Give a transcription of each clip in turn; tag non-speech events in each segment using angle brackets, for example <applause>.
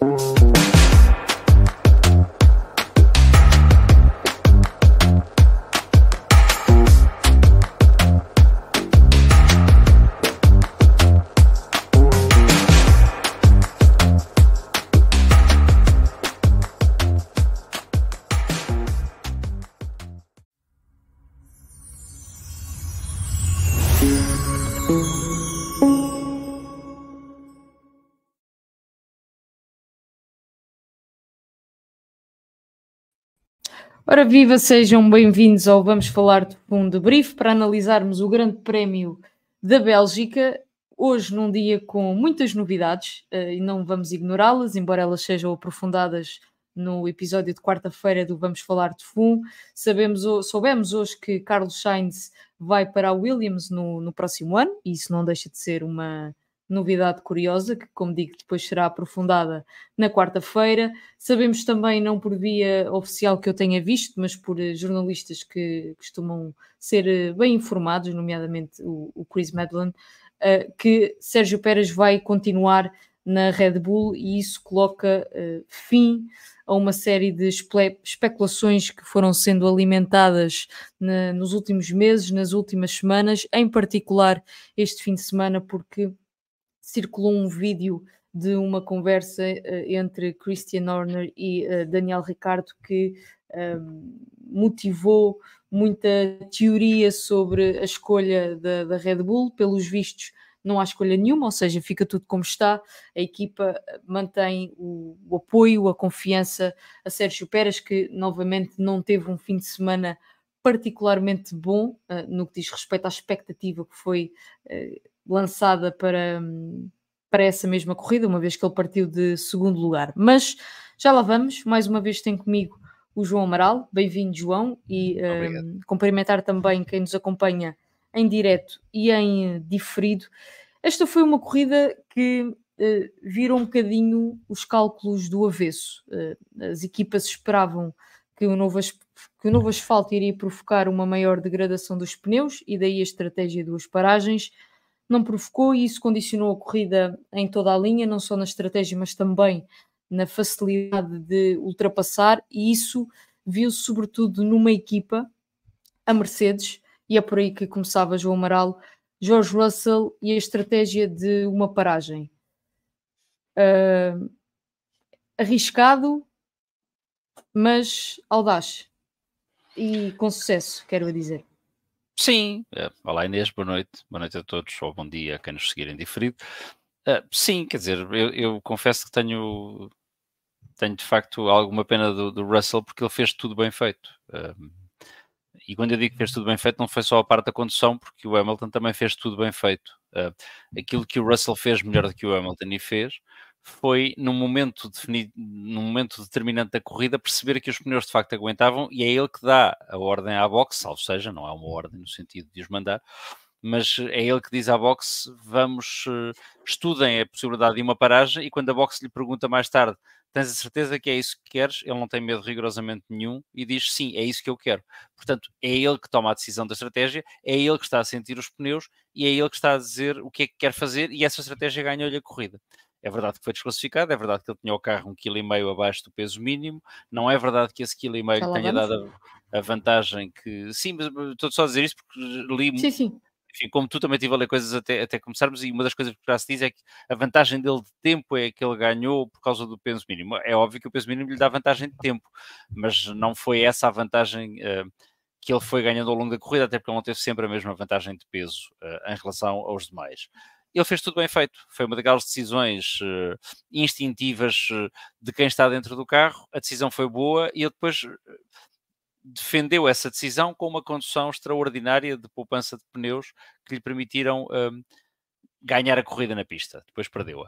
Thank you. Ora, viva, sejam bem-vindos ao Vamos Falar de Fundo Brief para analisarmos o Grande Prémio da Bélgica. Hoje, num dia com muitas novidades, eh, e não vamos ignorá-las, embora elas sejam aprofundadas no episódio de quarta-feira do Vamos Falar de Fundo. Sabemos, soubemos hoje que Carlos Sainz vai para a Williams no, no próximo ano, e isso não deixa de ser uma, novidade curiosa, que, como digo, depois será aprofundada na quarta-feira. Sabemos também, não por via oficial que eu tenha visto, mas por eh, jornalistas que costumam ser eh, bem informados, nomeadamente o, Chris Madeline, eh, que Sérgio Pérez vai continuar na Red Bull e isso coloca fim a uma série de especulações que foram sendo alimentadas na, nos últimos meses, nas últimas semanas, em particular este fim de semana, porque circulou um vídeo de uma conversa eh, entre Christian Horner e eh, Daniel Ricardo que ehm, motivou muita teoria sobre a escolha da, da Red Bull. Pelos vistos, não há escolha nenhuma, ou seja, fica tudo como está. A equipa mantém o, o, apoio, a confiança a Sérgio Pérez, que novamente não teve um fim de semana particularmente bom uh, no que diz respeito à expectativa que foi uh, lançada para, para essa mesma corrida, uma vez que ele partiu de segundo lugar. Mas já lá vamos, mais uma vez tem comigo o João Amaral. Bem-vindo, João, e um, cumprimentar também quem nos acompanha em direto e em diferido. Esta foi uma corrida que uh, eh, virou um bocadinho os cálculos do avesso. Uh, as equipas esperavam que o, novo, que o novo asfalto iria provocar uma maior degradação dos pneus e daí a estratégia de duas paragens não provocou e isso condicionou a corrida em toda a linha, não só na estratégia, mas também na facilidade de ultrapassar, e isso viu-se sobretudo numa equipa, a Mercedes, e é por aí que começava João Amaral, George Russell e a estratégia de uma paragem. Uh, arriscado, mas audaz e com sucesso, quero dizer. Sim. Uh, olá Inês, boa noite. Boa noite a todos, ou bom dia a quem nos seguirem diferido. Uh, sim, quer dizer, eu, eu, confesso que tenho, tenho de facto alguma pena do, do Russell porque ele fez tudo bem feito. Uh, e quando eu digo que fez tudo bem feito, não foi só a parte da condução, porque o Hamilton também fez tudo bem feito. Ah, aquilo que o Russell fez melhor do que o Hamilton e fez, foi num momento definido, num momento determinante da corrida, perceber que os pneus de facto aguentavam e é ele que dá a ordem à box, ou seja, não é uma ordem no sentido de os mandar, mas é ele que diz à box: vamos, eh, estudem a possibilidade de uma paragem. E quando a box lhe pergunta mais tarde: tens a certeza que é isso que queres? Ele não tem medo rigorosamente nenhum e diz: sim, é isso que eu quero. Portanto, é ele que toma a decisão da estratégia, é ele que está a sentir os pneus e é ele que está a dizer o que é que quer fazer. E essa estratégia ganhou-lhe a corrida. É verdade que foi desclassificado, é verdade que ele tinha o carro um quilo e meio abaixo do peso mínimo, não é verdade que esse quilo e meio tenha dado a, vantagem que... Sim, mas estou só a dizer isso porque li... Sim, sim. Enfim, como tu também estive a ler coisas até, até começarmos, e uma das coisas que já se diz é que a vantagem dele de tempo é que ele ganhou por causa do peso mínimo. É óbvio que o peso mínimo lhe dá vantagem de tempo, mas não foi essa a vantagem... Uh, que ele foi ganhando ao longo da corrida, até porque ele não teve sempre a mesma vantagem de peso uh, em relação aos demais ele fez tudo bem feito. Foi uma daquelas decisões eh, instintivas eh, de quem está dentro do carro, a decisão foi boa e ele depois eh, defendeu essa decisão com uma condução extraordinária de poupança de pneus que lhe permitiram um, ganhar a corrida na pista. Depois perdeu-a.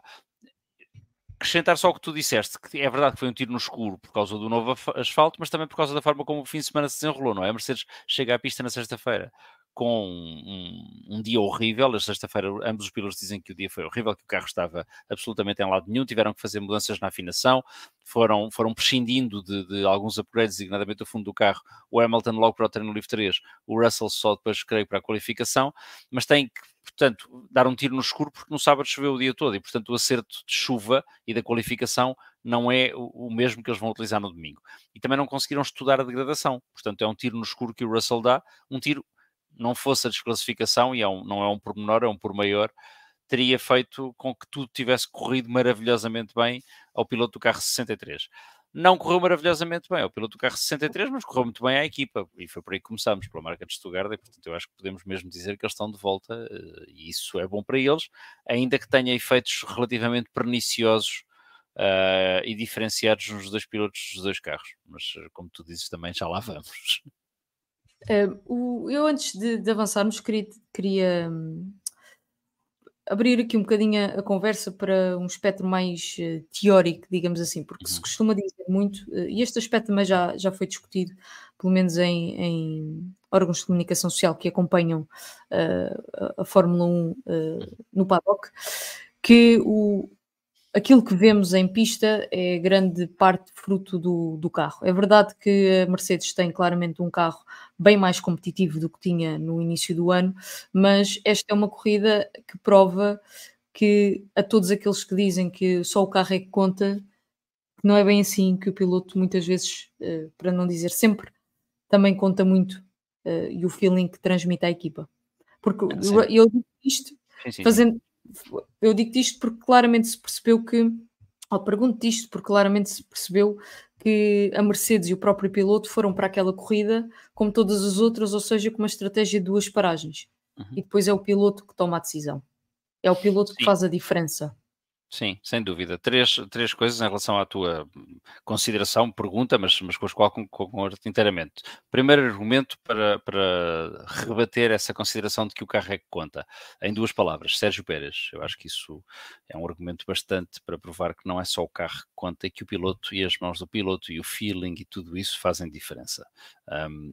Acrescentar só o que tu disseste, que é verdade que foi um tiro no escuro por causa do novo asfalto, mas também por causa da forma como o fim de semana se desenrolou, não é? A Mercedes chega à pista na sexta-feira com um, um dia horrível. A sexta-feira, ambos os pilotos dizem que o dia foi horrível, que o carro estava absolutamente em lado nenhum. Tiveram que fazer mudanças na afinação, foram, foram prescindindo de, de alguns upgrades, designadamente o fundo do carro. O Hamilton logo para o treino livre 3, o Russell só depois, creio, para a qualificação, mas tem que portanto, dar um tiro no escuro porque no sábado choveu o dia todo e, portanto, o acerto de chuva e da qualificação não é o mesmo que eles vão utilizar no domingo. E também não conseguiram estudar a degradação, portanto, é um tiro no escuro que o Russell dá, um tiro não fosse a desclassificação, e é um, não é um por menor é um por maior, teria feito com que tudo tivesse corrido maravilhosamente bem ao piloto do carro 63. Não correu maravilhosamente bem ao piloto do carro 63, mas correu muito bem à equipa. E foi por aí que começámos, pela marca de Stuttgart. E, portanto, eu acho que podemos mesmo dizer que eles estão de volta eh, e isso é bom para eles, ainda que tenha efeitos relativamente perniciosos uh, e diferenciados nos dois pilotos dos dois carros. Mas, eh, como tu dizes, também já lá vamos o, eu, antes de, de avançarmos, queria, queria hum, abrir aqui um bocadinho a, a conversa para um espectro mais uh, teórico, digamos assim, porque uhum. se costuma dizer muito, uh, e este aspecto também já, já foi discutido, pelo menos em, em órgãos de comunicação social que acompanham uh, a, a, Fórmula 1 uhum. no paddock, que o, aquilo que vemos em pista é grande parte fruto do, do, carro. É verdade que a Mercedes tem claramente um carro bem mais competitivo do que tinha no início do ano, mas esta é uma corrida que prova que a todos aqueles que dizem que só o carro é que conta, não é bem assim que o piloto muitas vezes, eh, para não dizer sempre, também conta muito eh, e o feeling que transmite à equipa. Porque ah, eu digo isto Sim, sim. fazendo eu digo isto porque claramente se percebeu que, ou pergunto isto porque claramente se percebeu que a Mercedes e o próprio piloto foram para aquela corrida, como todas as outras, ou seja, com uma estratégia de duas paragens. Uhum. E depois é o piloto que toma a decisão. É o piloto Sim. que faz a diferença. Sim, sem dúvida. Três, três coisas em relação à tua consideração, pergunta, mas, mas com as quais concordo inteiramente. Primeiro argumento para, para rebater essa consideração de que o carro é que conta. Em duas palavras, Sérgio Pérez. Eu acho que isso é um argumento bastante para provar que não é só o carro que conta, e que o piloto e as mãos do piloto e o feeling e tudo isso fazem diferença. Um,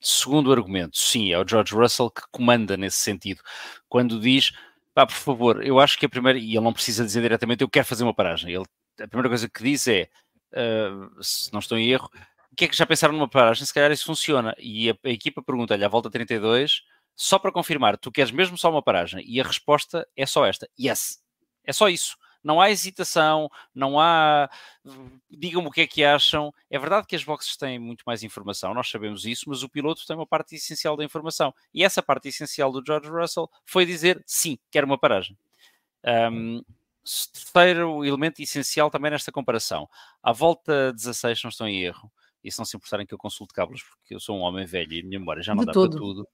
segundo argumento, sim, é o George Russell que comanda nesse sentido. Quando diz pá, por favor, eu acho que a primeira, e ele não precisa dizer diretamente, eu quero fazer uma paragem. Ele, a primeira coisa que diz é, uh, se não estou em erro, o que é que já pensaram numa paragem? Se calhar isso funciona. E a, a equipa pergunta-lhe à volta 32, só para confirmar, tu queres mesmo só uma paragem? E a resposta é só esta: yes. É só isso não há hesitação, não há. Digam-me o que é que acham. É verdade que as boxes têm muito mais informação, nós sabemos isso, mas o piloto tem uma parte essencial da informação. E essa parte essencial do George Russell foi dizer sim, quero uma paragem. Um, terceiro elemento essencial também nesta comparação. À volta 16, não estou em erro, e se não se importarem que eu consulte cabos porque eu sou um homem velho e a minha memória já não de dá para tudo.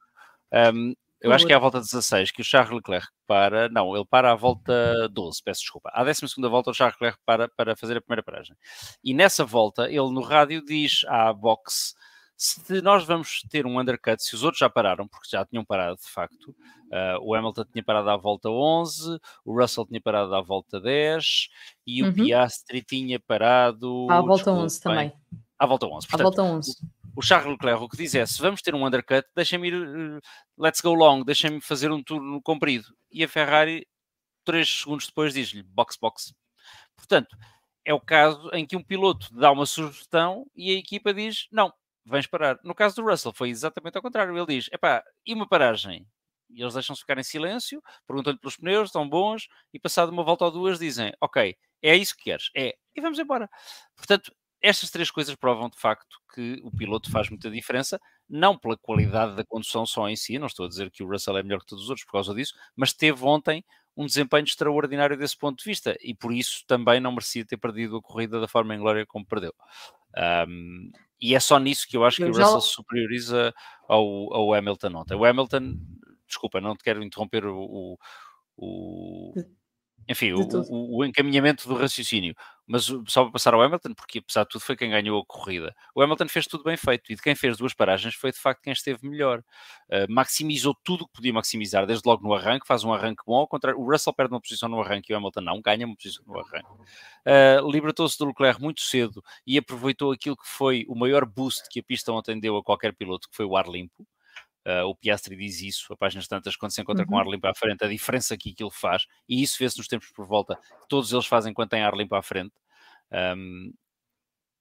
Um, eu acho que é à volta 16 que o Charles Leclerc para. Não, ele para à volta 12, <laughs> peço desculpa. À 12 volta, o Charles Leclerc para para fazer a primeira paragem. E nessa volta, ele no rádio diz à box se nós vamos ter um undercut, se os outros já pararam, porque já tinham parado de facto, uh, o Hamilton tinha parado à volta 11, o Russell tinha parado à volta 10 e uhum. o Piastri tinha parado. À volta desculpa, 11 bem, também. À volta 11. Portanto, à volta 11 o Charles Leclerc o que dissesse, vamos ter um undercut, deixem me ir, eh, let's go long, deixem me fazer um turno comprido. E a Ferrari, três segundos depois, diz-lhe box, box. Portanto, é o caso em que um piloto dá uma sugestão e a equipa diz, não, vens parar. No caso do Russell foi exatamente ao contrário. Ele diz, epá, e uma paragem? E eles deixam-se ficar em silêncio, perguntam-lhe pelos pneus, estão bons, e passado uma volta ou duas dizem, ok, é isso que queres, é, e vamos embora. Portanto, estas três coisas provam de facto que o piloto faz muita diferença, não pela qualidade da condução só em si, não estou a dizer que o Russell é melhor que todos os outros por causa disso, mas teve ontem um desempenho extraordinário desse ponto de vista e por isso também não merecia ter perdido a corrida da forma inglória como perdeu. Um, e é só nisso que eu acho que o Russell se superioriza ao, ao Hamilton ontem. O Hamilton, desculpa, não te quero interromper o, o, o enfim, o, o, o, encaminhamento do raciocínio. Mas uh, só para passar ao Hamilton, porque apesar de tudo foi quem ganhou a corrida. O Hamilton fez tudo bem feito e de quem fez duas paragens foi de facto quem esteve melhor. Uh, maximizou tudo o que podia maximizar, desde logo no arranque, faz um arranque bom. Ao contrário, o Russell perde uma posição no arranque e o Hamilton não, ganha uma posição no arranque. Uh, Libertou-se do Leclerc muito cedo e aproveitou aquilo que foi o maior boost que a pista ontem deu a qualquer piloto, que foi o ar limpo. Uh, o Piastri diz isso, a páginas tantas, quando se encontra uhum. com ar limpo à frente, a diferença que aquilo faz, e isso vê-se nos tempos por volta, que todos eles fazem quando têm ar limpo à frente. Um,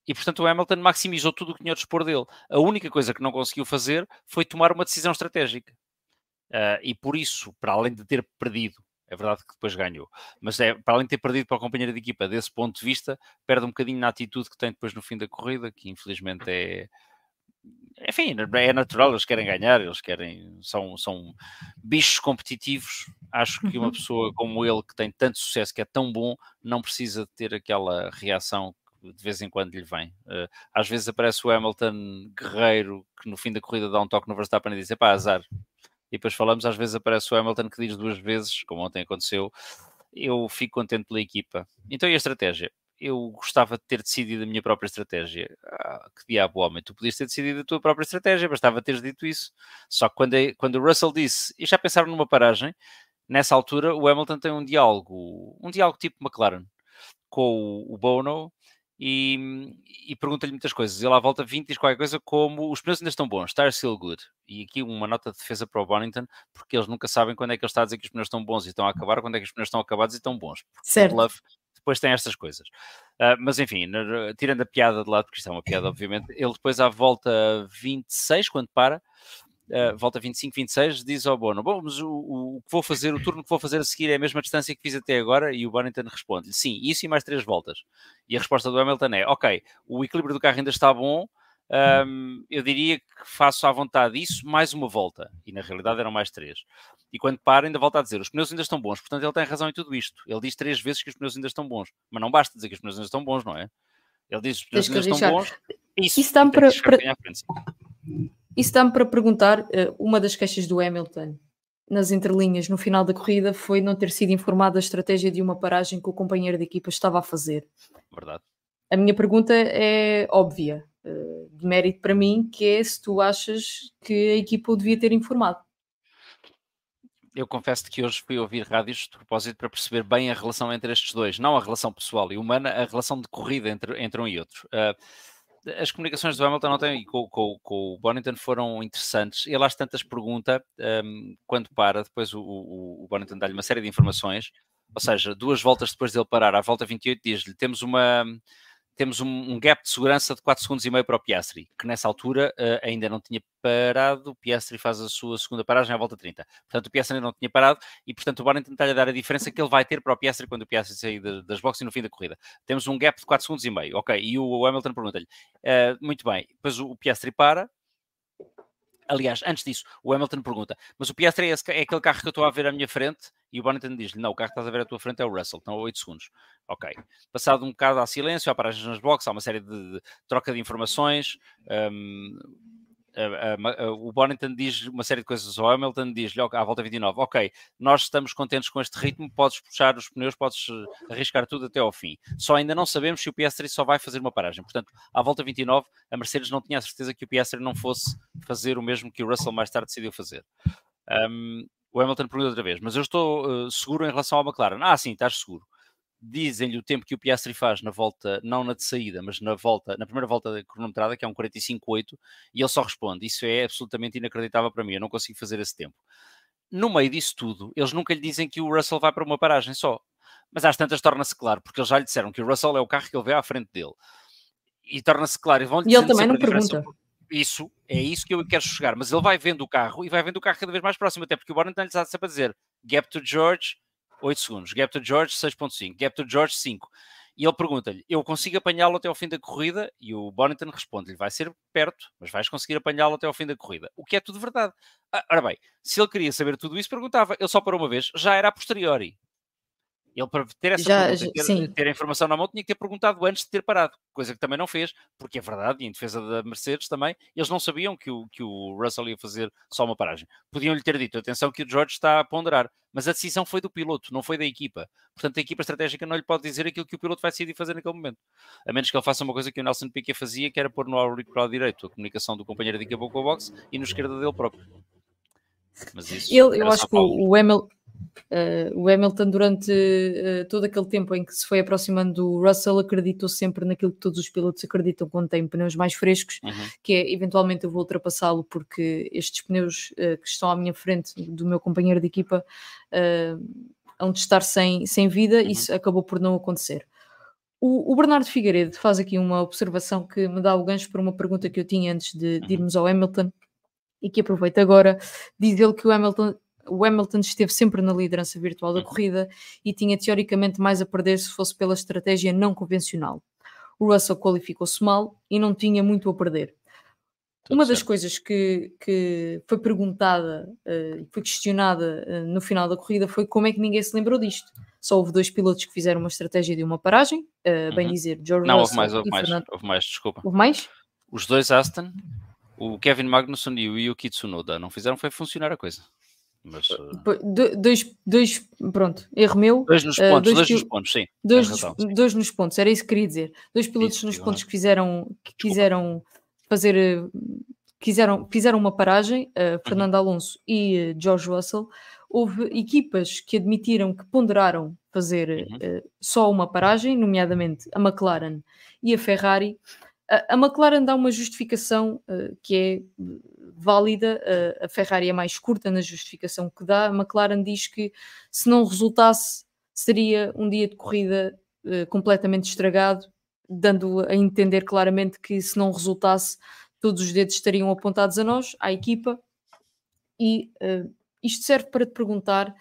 e portanto o Hamilton maximizou tudo o que tinha a dispor dele. A única coisa que não conseguiu fazer foi tomar uma decisão estratégica. Uh, e por isso, para além de ter perdido, é verdade que depois ganhou, mas é, para além de ter perdido para o companheiro de equipa, desse ponto de vista, perde um bocadinho na atitude que tem depois no fim da corrida, que infelizmente é, é, enfim, é, é natural, eles querem ganhar, eles querem, são, são bichos competitivos. Acho que uma uhum. pessoa como ele, que tem tanto sucesso, que é tão bom, não precisa ter aquela reação que de vez em quando lhe vem. Eh, às vezes aparece o Hamilton guerreiro que no fim da corrida dá um toque no Verstappen e diz: pá, azar. E depois falamos, às vezes aparece o Hamilton que diz duas vezes, como ontem aconteceu, eu fico contente pela equipa. Então, e a estratégia? eu gostava de ter decidido a minha própria estratégia. Ah, que diabo, homem, tu podias ter decidido a tua própria estratégia, bastava teres dito isso. Só que quando, é, quando o Russell disse, e já pensaram numa paragem, nessa altura o Hamilton tem um diálogo, um diálogo tipo McLaren, com o, Bono, e, e pergunta-lhe muitas coisas. Ele à volta 20 diz qualquer coisa como os pneus ainda estão bons, tires still good. E aqui uma nota de defesa para o Bonington, porque eles nunca sabem quando é que ele está a dizer que os pneus estão bons e estão a acabar, quando é que os pneus estão acabados e estão bons. Porque certo. O depois tem estas coisas. Uh, mas enfim, tirando a piada de lado, porque isto é uma piada, obviamente, ele depois à volta 26, quando para, uh, volta 25, 26, diz ao Bono: Bom, mas o, o, o, que vou fazer, o turno que vou fazer a seguir é a mesma distância que fiz até agora? E o Bonington responde: Sim, isso e mais três voltas. E a resposta do Hamilton é: Ok, o equilíbrio do carro ainda está bom, um, eu diria que faço à vontade isso mais uma volta. E na realidade eram mais três. E quando para, ainda volta a dizer: os pneus ainda estão bons. Portanto, ele tem razão em tudo isto. Ele diz três vezes que os pneus ainda estão bons. Mas não basta dizer que os pneus ainda estão bons, não é? Ele diz: os pneus ainda estão bons. Isso, isso dá-me para, para... Isso dá para perguntar eh, uma das queixas do Hamilton nas entrelinhas no final da corrida foi não ter sido informado da estratégia de uma paragem que o companheiro de equipa estava a fazer. Verdade. A minha pergunta é óbvia. Eh, de mérito para mim, que é se tu achas que a equipa o devia ter informado. Eu confesso que hoje fui ouvir rádios de propósito para perceber bem a relação entre estes dois, não a relação pessoal e humana, a relação de corrida entre, entre um e outro. Uh, as comunicações do Hamilton ontem e com, com, com, o Bonington foram interessantes. Ele às tantas pergunta, um, ehm, quando para, depois o, o, o Bonington dá-lhe uma série de informações, ou seja, duas voltas depois dele parar, à volta 28, diz-lhe: temos uma temos um, um, gap de segurança de 4 segundos e meio para o Piastri, que nessa altura uh, ainda não tinha parado, o Piastri faz a sua segunda paragem à volta 30. Portanto, o Piastri ainda não tinha parado e, portanto, o Barney tentar dar a diferença que ele vai ter para o Piastri quando o Piastri sair das boxes e no fim da corrida. Temos um gap de 4 segundos e meio, ok, e o, o Hamilton pergunta-lhe, uh, muito bem, depois o, o Piastri para, aliás, antes disso, o Hamilton pergunta: Mas o Piastri é, é aquele carro que eu estou a ver à minha frente? E o Bonington diz-lhe: Não, o carro que estás a ver à tua frente é o Russell, estão a 8 segundos. Ok. Passado um bocado, há silêncio, há paragens nas boxes, há uma série de, de troca de informações. Um, Uh, uh, o Bonington diz uma série de coisas, o Hamilton diz-lhe à volta 29, ok, nós estamos contentes com este ritmo, podes puxar os pneus, podes eh, arriscar tudo até ao fim. Só ainda não sabemos se o Piastri só vai fazer uma paragem. Portanto, à volta 29, a Mercedes não tinha a certeza que o Piastri não fosse fazer o mesmo que o Russell mais tarde decidiu fazer. Um, o Hamilton pergunta outra vez, mas eu estou eh, seguro em relação à McLaren. Ah, sim, estás seguro dizem-lhe o tempo que o Piastri faz na volta, não na de saída, mas na volta, na primeira volta da cronometrada, que é um 45.8, e ele só responde: Isso é absolutamente inacreditável para mim, eu não consigo fazer esse tempo. No meio disso tudo, eles nunca lhe dizem que o Russell vai para uma paragem só. Mas às tantas torna-se claro, porque eles já lhe disseram que o Russell é o carro que ele vê à frente dele. E torna-se claro. E, vão e ele também não pergunta. Isso, é isso que eu quero chegar. Mas ele vai vendo o carro e vai vendo o carro cada vez mais próximo, até porque o Borden está lhe sempre a dizer gap to George, 8 segundos. Gap to George, 6.5. Gap to George, 5. E ele pergunta-lhe, eu consigo apanhá-lo até ao fim da corrida? E o Bonington responde-lhe, vai ser perto, mas vais conseguir apanhá-lo até ao fim da corrida. O que é tudo verdade. Ah, ora bem, se ele queria saber tudo isso, perguntava. Ele só parou uma vez, já era a posteriori. Ele, para ter essa já, pergunta, ter, ter a informação na mão, tinha que ter perguntado antes de ter parado, coisa que também não fez, porque é verdade, e em defesa da Mercedes também, eles não sabiam que o, que o Russell ia fazer só uma paragem. Podiam-lhe ter dito, atenção que o George está a ponderar, mas a decisão foi do piloto, não foi da equipa. Portanto, a equipa estratégica não lhe pode dizer aquilo que o piloto vai decidir fazer naquele momento. A menos que ele faça uma coisa que o Nelson Piquet fazia, que era pôr no auricular direito a comunicação do companheiro de equipa com o box e no esquerda dele próprio. Mas isso eu, eu acho que o, o Hamilton Uh, o Hamilton, durante uh, todo aquele tempo em que se foi aproximando do Russell, acreditou sempre naquilo que todos os pilotos acreditam quando têm pneus mais frescos, uhum. que é eventualmente eu vou ultrapassá-lo porque estes pneus uh, que estão à minha frente do meu companheiro de equipa uh, hão de estar sem, sem vida, uhum. isso acabou por não acontecer. O, o, Bernardo Figueiredo faz aqui uma observação que me dá o gancho para uma pergunta que eu tinha antes de, de uhum. irmos ao Hamilton e que aproveito agora, diz ele que o Hamilton o Hamilton esteve sempre na liderança virtual da uhum. corrida e tinha teoricamente mais a perder se fosse pela estratégia não convencional. O Russell qualificou-se mal e não tinha muito a perder. Tudo Uma certo. das coisas que, que foi perguntada eh, e uh, foi questionada uh, no final da corrida foi como é que ninguém se lembrou disto. Só houve dois pilotos que fizeram uma estratégia de uma paragem, uh, uhum. bem dizer, George Não, Russell houve mais, houve mais, Fernando... houve mais, desculpa. Houve mais? Os dois Aston, o Kevin Magnussen e o Yuki Tsunoda, não fizeram foi funcionar a coisa. Mas, uh... dois, dois, pronto, erro meu. Dois nos eh, pontos, uh, dois, dois pil... nos pontos, sim. Dois, razão, sim. dois nos pontos, era isso que queria dizer. Dois pilotos isso, nos pontos que fizeram, que quiseram fazer, quiseram, fizeram uma paragem, uh, Fernando Alonso e George Russell. Houve equipas que admitiram que ponderaram fazer uhum. só uma paragem, nomeadamente a McLaren e a Ferrari. A, a McLaren dá uma justificação que é válida, a Ferrari é mais curta na justificação que dá. A McLaren diz que se não resultasse, seria um dia de corrida eh, completamente estragado, dando a entender claramente que se não resultasse, todos os dedos estariam apontados a nós, à equipa. E uh, isto serve para te perguntar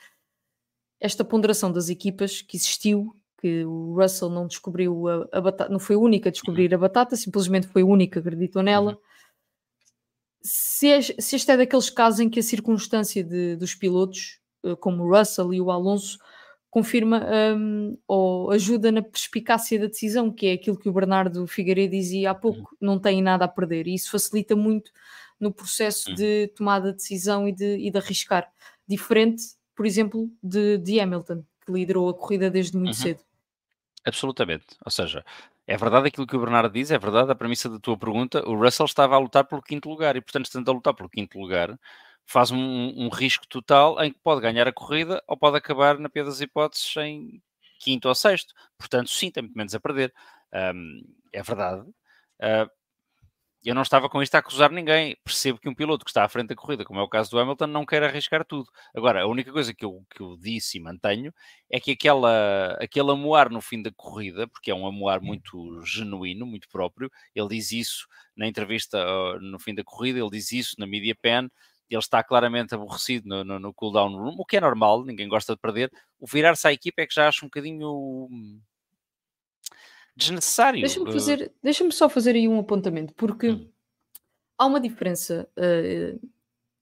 esta ponderação das equipas que existiu, que o Russell não descobriu a, a batata, não foi o única a descobrir a batata, simplesmente foi o única que acreditou nela. Uhum. É, se este é daqueles casos em que a circunstância de, dos pilotos, eh, como o Russell e o Alonso, confirma um, ou ajuda na perspicácia da decisão, que é aquilo que o Bernardo Figueiredo dizia há pouco, uhum. não tem nada a perder, e isso facilita muito no processo uhum. de tomada de decisão e de, e de arriscar, diferente, por exemplo, de, de Hamilton, que liderou a corrida desde muito uhum. cedo. Absolutamente. Ou seja, é verdade aquilo que o Bernardo diz, é verdade a premissa da tua pergunta. O Russell estava a lutar pelo quinto lugar e, portanto, estando a lutar pelo quinto lugar, faz um, um risco total em que pode ganhar a corrida ou pode acabar, na pior das hipóteses, em quinto ou sexto. Portanto, sim, tem muito menos a perder. Um, é verdade. Uh, eu não estava com isto a acusar ninguém. Percebo que um piloto que está à frente da corrida, como é o caso do Hamilton, não quer arriscar tudo. Agora, a única coisa que eu, que eu disse e mantenho é que aquela, aquele amoar no fim da corrida, porque é um amoar hum. muito genuíno, muito próprio, ele diz isso na entrevista ah, no fim da corrida, ele diz isso na Media Pen, ele está claramente aborrecido no, no, no cooldown room, o que é normal, ninguém gosta de perder. O virar-se à equipa é que já acho um bocadinho hum, desnecessário. Deixa-me eh, fazer, deixa só fazer aí um apontamento, porque hum. há uma diferença uh,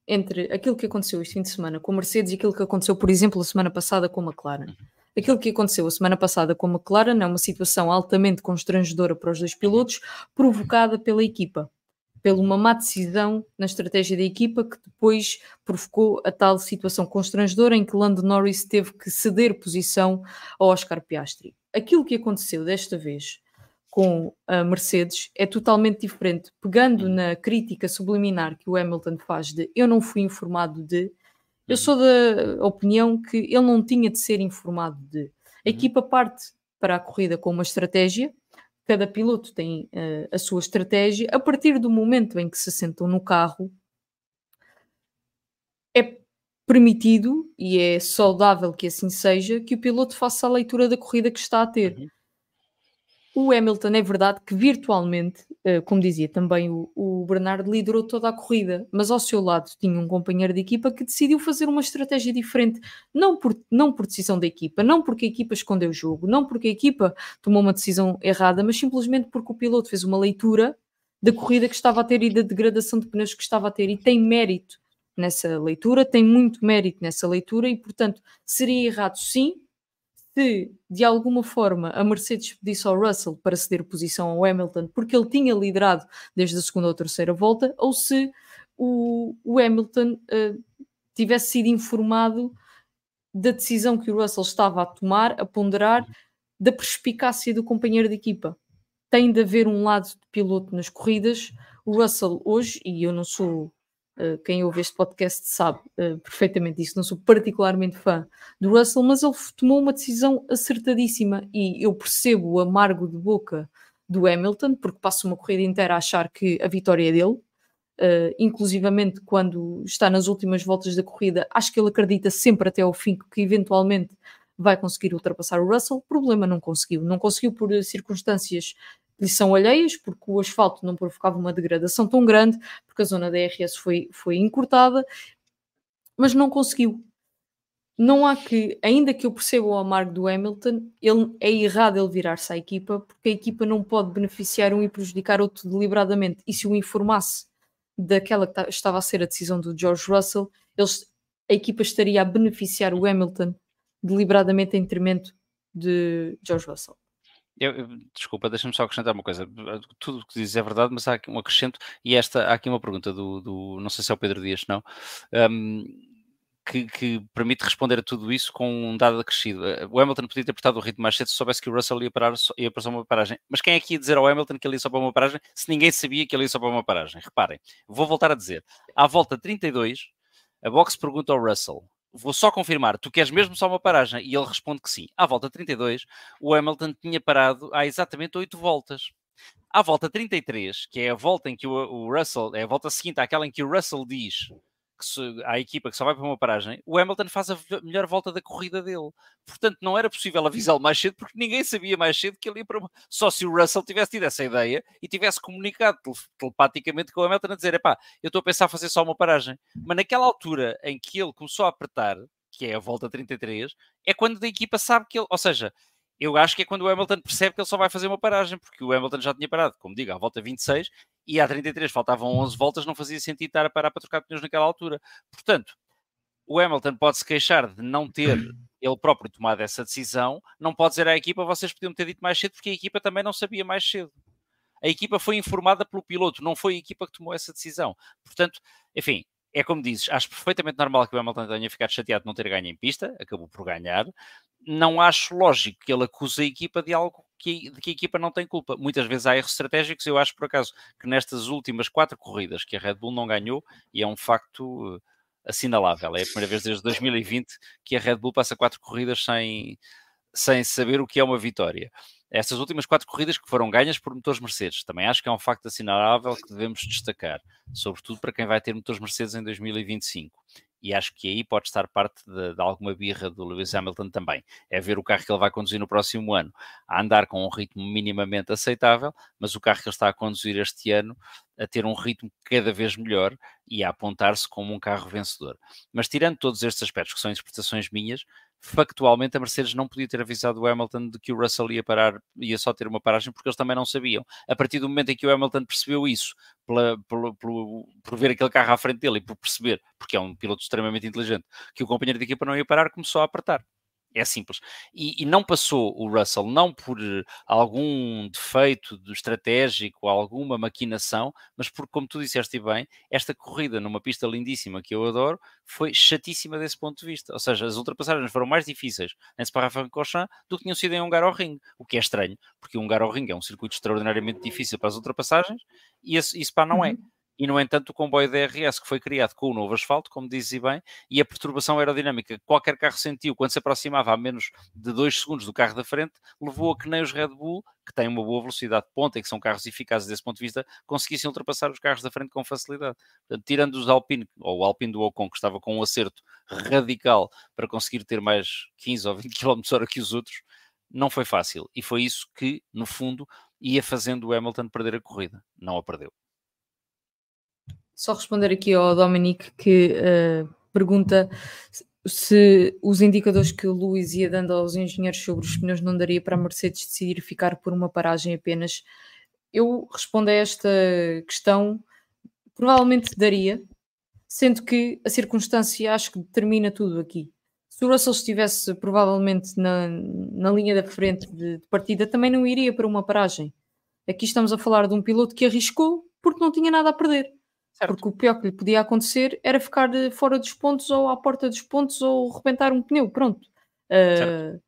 entre aquilo que aconteceu este fim de semana com a Mercedes e aquilo que aconteceu, por exemplo, a semana passada com a McLaren. Uhum. Aquilo que aconteceu a semana passada com a McLaren é uma situação altamente constrangedora para os dois pilotos, uhum. provocada pela equipa pela uma má decisão na estratégia da equipa que depois provocou a tal situação constrangedora em que Lando Norris teve que ceder posição ao Oscar Piastri. Aquilo que aconteceu desta vez com a Mercedes é totalmente diferente, pegando hum. na crítica subliminar que o Hamilton faz de eu não fui informado de, eu hum. sou da opinião que ele não tinha de ser informado de. A uhum. equipa parte para a corrida com uma estratégia cada piloto tem uh, a sua estratégia. A partir do momento em que se sentam no carro, é permitido e é saudável que assim seja que o piloto faça a leitura da corrida que está a ter. Uhum. O Hamilton é verdade que virtualmente, eh, como dizia também o, Bernardo, liderou toda a corrida, mas ao seu lado tinha um companheiro de equipa que decidiu fazer uma estratégia diferente, não por, não por decisão da equipa, não porque a equipa escondeu o jogo, não porque a equipa tomou uma decisão errada, mas simplesmente porque o piloto fez uma leitura da corrida que estava a ter e da degradação de pneus que estava a ter, e tem mérito nessa leitura, tem muito mérito nessa leitura, e portanto seria errado sim se de alguma forma a Mercedes pedisse ao Russell para ceder posição ao Hamilton porque ele tinha liderado desde a segunda ou terceira volta, ou se o, o Hamilton uh, tivesse sido informado da decisão que o Russell estava a tomar, a ponderar, da perspicácia do companheiro de equipa. Tem de haver um lado de piloto nas corridas. O Russell hoje, e eu não sou eh, quem ouve este podcast sabe eh, perfeitamente isso. Não sou particularmente fã do Russell, mas ele tomou uma decisão acertadíssima e eu percebo o amargo de boca do Hamilton, porque passa uma corrida inteira a achar que a vitória é dele. Uh, inclusivamente quando está nas últimas voltas da corrida, acho que ele acredita sempre até ao fim que eventualmente vai conseguir ultrapassar o Russell. O problema não conseguiu, não conseguiu por circunstâncias lhe são alheias, porque o asfalto não provocava uma degradação tão grande, porque a zona da RS foi, foi encurtada, mas não conseguiu. Não há que, ainda que eu perceba o amargo do Hamilton, ele, é errado ele virar-se à equipa, porque a equipa não pode beneficiar um e prejudicar outro deliberadamente. E se o informasse daquela que estava a ser a decisão do George Russell, a equipa estaria a beneficiar o Hamilton deliberadamente em detrimento de George Russell. Eu, eu, desculpa, deixa-me só acrescentar uma coisa. Eh, tudo o que dizes é verdade, mas há aqui um acrescento. E esta, há aqui uma pergunta do, do não sei se é o Pedro Dias, não, um, ehm, que, que, permite responder a tudo isso com um dado acrescido. Eh, o Hamilton podia ter apertado o ritmo mais cedo se soubesse que o Russell ia parar, ia para só uma paragem. Mas quem é que ia dizer ao Hamilton que ele ia só para uma paragem se ninguém sabia que ele ia só para uma paragem? Reparem, vou voltar a dizer. À volta 32, a box pergunta ao Russell vou só confirmar, tu queres mesmo só uma paragem? E ele responde que sim. À volta 32, o Hamilton tinha parado há exatamente 8 voltas. À volta 33, que é a volta em que o, o Russell, é a volta seguinte àquela em que o Russell diz que se, à equipa que só vai para uma paragem, o Hamilton faz a melhor volta da corrida dele. Portanto, não era possível avisá-lo mais cedo, porque ninguém sabia mais cedo que ele ia para uma... Só se o Russell tivesse tido essa ideia e tivesse comunicado telepaticamente com o Hamilton a dizer: epá, eu estou a pensar fazer só uma paragem. Mas naquela altura em que ele começou a apertar, que é a volta 33, é quando a equipa sabe que ele. Ou seja, eu acho que é quando o Hamilton percebe que ele só vai fazer uma paragem, porque o Hamilton já tinha parado, como digo, à volta 26, e há 33 faltavam 11 voltas, não fazia sentido estar a parar para trocar pneus naquela altura. Portanto, o Hamilton pode se queixar de não ter <clears throat> ele próprio tomado essa decisão, não pode dizer à equipa, vocês podiam ter dito mais cedo, porque a equipa também não sabia mais cedo. A equipa foi informada pelo piloto, não foi a equipa que tomou essa decisão. Portanto, enfim, é como dizes, acho perfeitamente normal que o Hamilton tenha ficado chateado de não ter ganho em pista, acabou por ganhar não acho lógico que ele acuse a equipa de algo que, de que a equipa não tem culpa. Muitas vezes há erros estratégicos. Eu acho, por acaso, que nestas últimas quatro corridas que a Red Bull não ganhou, e é um facto eh, assinalável, é a primeira vez desde 2020 que a Red Bull passa quatro corridas sem, sem saber o que é uma vitória. Estas últimas quatro corridas que foram ganhas por motores Mercedes, também acho que é um facto assinalável que devemos destacar, sobretudo para quem vai ter motores Mercedes em 2025 e acho que aí pode estar parte de, de, alguma birra do Lewis Hamilton também. É ver o carro que ele vai conduzir no próximo ano, a andar com um ritmo minimamente aceitável, mas o carro que ele está a conduzir este ano a ter um ritmo cada vez melhor e a apontar-se como um carro vencedor. Mas tirando todos estes aspectos, que são interpretações minhas, factualmente a Mercedes não podia ter avisado o Hamilton de que o Russell ia parar, ia só ter uma paragem, porque eles também não sabiam. A partir do momento em que o Hamilton percebeu isso, pela, pela, pela, por ver aquele carro à frente dele e por perceber, porque é um piloto extremamente inteligente, que o companheiro de equipa não ia parar, começou a apertar. É simples. E, e, não passou o Russell, não por eh, algum defeito de estratégico, alguma maquinação, mas porque, como tu disseste bem, esta corrida numa pista lindíssima que eu adoro foi chatíssima desse ponto de vista. Ou seja, as ultrapassagens foram mais difíceis em Sparrafan-Cochamps do que tinham sido em Hungaroring, o que é estranho, porque o Hungaroring é um circuito extraordinariamente difícil para as ultrapassagens e, esse, e Spa não é. Uhum e, no entanto, o comboio DRS, que foi criado com o novo asfalto, como dizia bem, e a perturbação aerodinâmica que qualquer carro sentiu quando se aproximava a menos de 2 segundos do carro da frente, levou a que nem os Red Bull, que têm uma boa velocidade de ponta e que são carros eficazes desse ponto de vista, conseguissem ultrapassar os carros da frente com facilidade. Portanto, tirando os Alpine, ou o Alpine do Ocon, que estava com um acerto radical para conseguir ter mais 15 ou 20 km hora que os outros, não foi fácil. E foi isso que, no fundo, ia fazendo o Hamilton perder a corrida. Não a perdeu. Só responder aqui ao Dominic que uh, pergunta se os indicadores que o Luís ia dando aos engenheiros sobre os pneus não daria para a Mercedes decidir ficar por uma paragem apenas. Eu respondo a esta questão, provavelmente daria, sendo que a circunstância acho que determina tudo aqui. Se o Russell estivesse provavelmente na, na linha da frente de, de partida, também não iria para uma paragem. Aqui estamos a falar de um piloto que arriscou porque não tinha nada a perder. Certo. Porque o pior que lhe podia acontecer era ficar eh, fora dos pontos ou à porta dos pontos ou rebentar um pneu, pronto. Uh,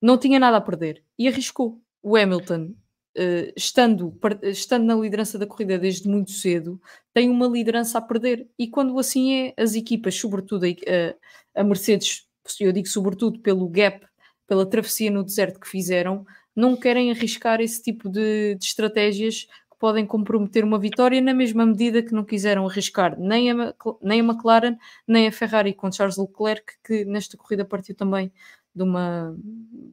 não tinha nada a perder e arriscou. O Hamilton, uh, estando, estando na liderança da corrida desde muito cedo, tem uma liderança a perder. E quando assim é, as equipas, sobretudo a, a Mercedes, eu digo sobretudo pelo gap, pela travessia no deserto que fizeram, não querem arriscar esse tipo de, de estratégias podem comprometer uma vitória na mesma medida que não quiseram arriscar nem a, nem a McLaren nem a Ferrari com Charles Leclerc, que nesta corrida partiu também de uma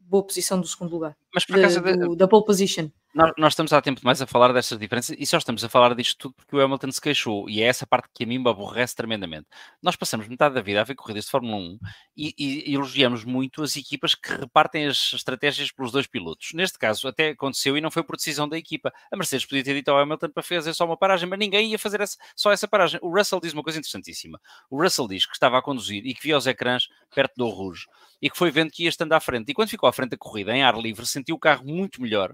boa posição do segundo lugar. Mas por acaso da, do, da pole position nós, nós, estamos há tempo demais a falar destas diferenças e só estamos a falar disto tudo porque o Hamilton se queixou e é essa parte que a mim me aborrece tremendamente. Nós passamos metade da vida a ver corridas de Fórmula 1 e, e, elogiamos muito as equipas que repartem as estratégias pelos dois pilotos. Neste caso, até aconteceu e não foi por decisão da equipa. A Mercedes podia ter dito ao Hamilton para fazer só uma paragem, mas ninguém ia fazer essa, só essa paragem. O Russell diz uma coisa interessantíssima. O Russell diz que estava a conduzir e que via os ecrãs perto do Rouge e que foi vendo que ia estando à frente. E quando ficou à frente da corrida, em ar livre, sentiu o carro muito melhor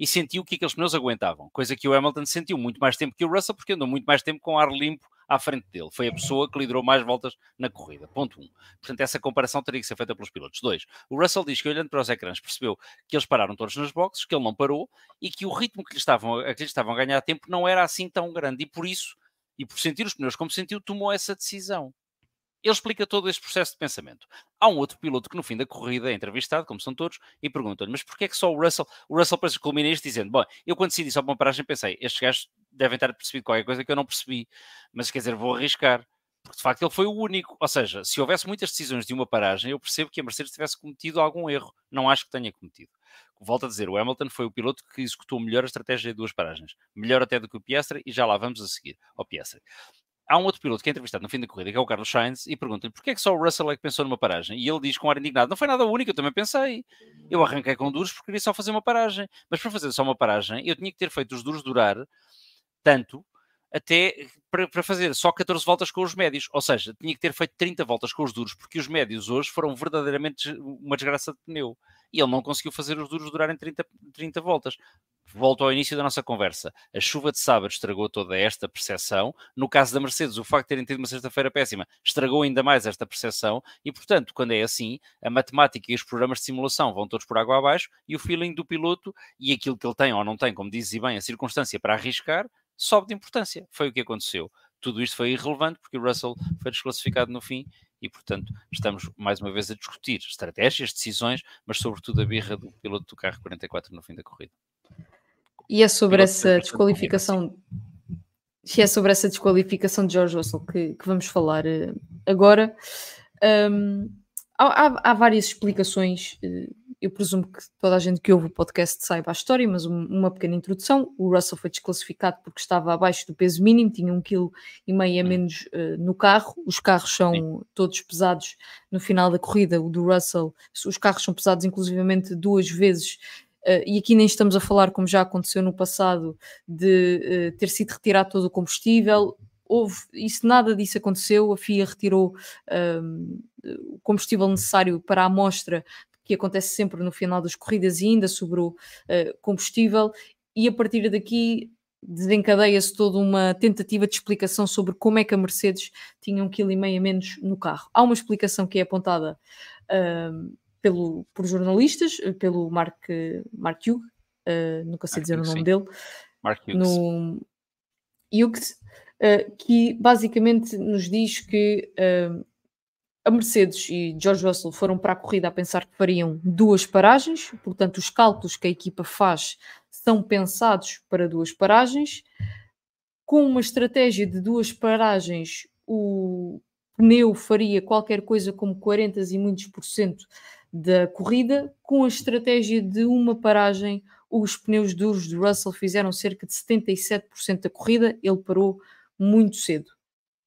e sentiu que aqueles é pneus aguentavam, coisa que o Hamilton sentiu muito mais tempo que o Russell, porque andou muito mais tempo com ar limpo à frente dele. Foi a pessoa que liderou mais voltas na corrida. Ponto 1. Um. Portanto, essa comparação teria que ser feita pelos pilotos. 2. O Russell diz que, olhando para os ecrãs, percebeu que eles pararam todos nas boxes, que ele não parou e que o ritmo que lhe estavam, a que eles estavam a ganhar tempo não era assim tão grande. E por isso, e por sentir os pneus como sentiu, tomou essa decisão. Ele explica todo este processo de pensamento. Há um outro piloto que no fim da corrida é entrevistado, como são todos, e pergunta-lhe, mas porquê é que só o Russell, o Russell se culmina isto dizendo, bom, eu quando decidi só para uma paragem pensei, estes gajos devem ter percebido qualquer coisa que eu não percebi, mas quer dizer, vou arriscar. Porque de facto ele foi o único. Ou seja, se houvesse muitas decisões de uma paragem, eu percebo que a Mercedes tivesse cometido algum erro. Não acho que tenha cometido. Volto a dizer, o Hamilton foi o piloto que executou melhor a estratégia de duas paragens. Melhor até do que o Piastre e já lá vamos a seguir ao Piastre há um outro piloto que é entrevistado no fim da corrida, que é o Carlos Sainz, e pergunta-lhe porquê é que só o Russell é que pensou numa paragem? E ele diz com ar indignado, não foi nada único, eu também pensei. Eu arranquei com duros porque queria só fazer uma paragem. Mas para fazer só uma paragem, eu tinha que ter feito os duros durar tanto até para, para fazer só 14 voltas com os médios. Ou seja, tinha que ter feito 30 voltas com os duros, porque os médios hoje foram verdadeiramente uma desgraça de pneu. E ele não conseguiu fazer os duros durarem 30, 30 voltas. Volto ao início da nossa conversa. A chuva de sábado estragou toda esta percepção. No caso da Mercedes, o facto de terem tido uma sexta-feira péssima estragou ainda mais esta percepção. E, portanto, quando é assim, a matemática e os programas de simulação vão todos por água abaixo e o feeling do piloto e aquilo que ele tem ou não tem, como dizes bem, a circunstância para arriscar, sobe de importância. Foi o que aconteceu. Tudo isto foi irrelevante porque o Russell foi desclassificado no fim e, portanto, estamos mais uma vez a discutir estratégias, decisões, mas sobretudo a birra do piloto do carro 44 no fim da corrida. E é sobre essa desqualificação. Se é sobre essa desqualificação de George Russell que, que vamos falar eh, agora. Um, há, há, várias explicações. Eh, eu presumo que toda a gente que ouve o podcast saiba a história, mas uma pequena introdução. O Russell foi desclassificado porque estava abaixo do peso mínimo, tinha um quilo e meio a uhum. menos uh, no carro. Os carros são Sim. todos pesados no final da corrida. O do Russell, os carros são pesados inclusivamente duas vezes Uh, e aqui nem estamos a falar, como já aconteceu no passado, de uh, ter sido retirado todo o combustível. Houve, isso nada disso aconteceu, a FIA retirou ehm, o combustível necessário para a amostra, que acontece sempre no final das corridas, e ainda sobrou uh, combustível, e a partir daqui desencadeia-se toda uma tentativa de explicação sobre como é que a Mercedes tinha um quilo e meio menos no carro. Há uma explicação que é apontada ehm, pelo, por jornalistas, eh, pelo Mark, Mark Hugh, uh, eh, nunca sei Mark dizer Hughes, o nome sim. dele, Mark Hughes. no Hughes, uh, que basicamente nos diz que uh, a Mercedes e George Russell foram para a corrida a pensar que fariam duas paragens, portanto, os cálculos que a equipa faz são pensados para duas paragens. Com uma estratégia de duas paragens, o pneu faria qualquer coisa como 40 e muitos por cento da corrida, com a estratégia de uma paragem. Os pneus duros de Russell fizeram cerca de 77% da corrida, ele parou muito cedo.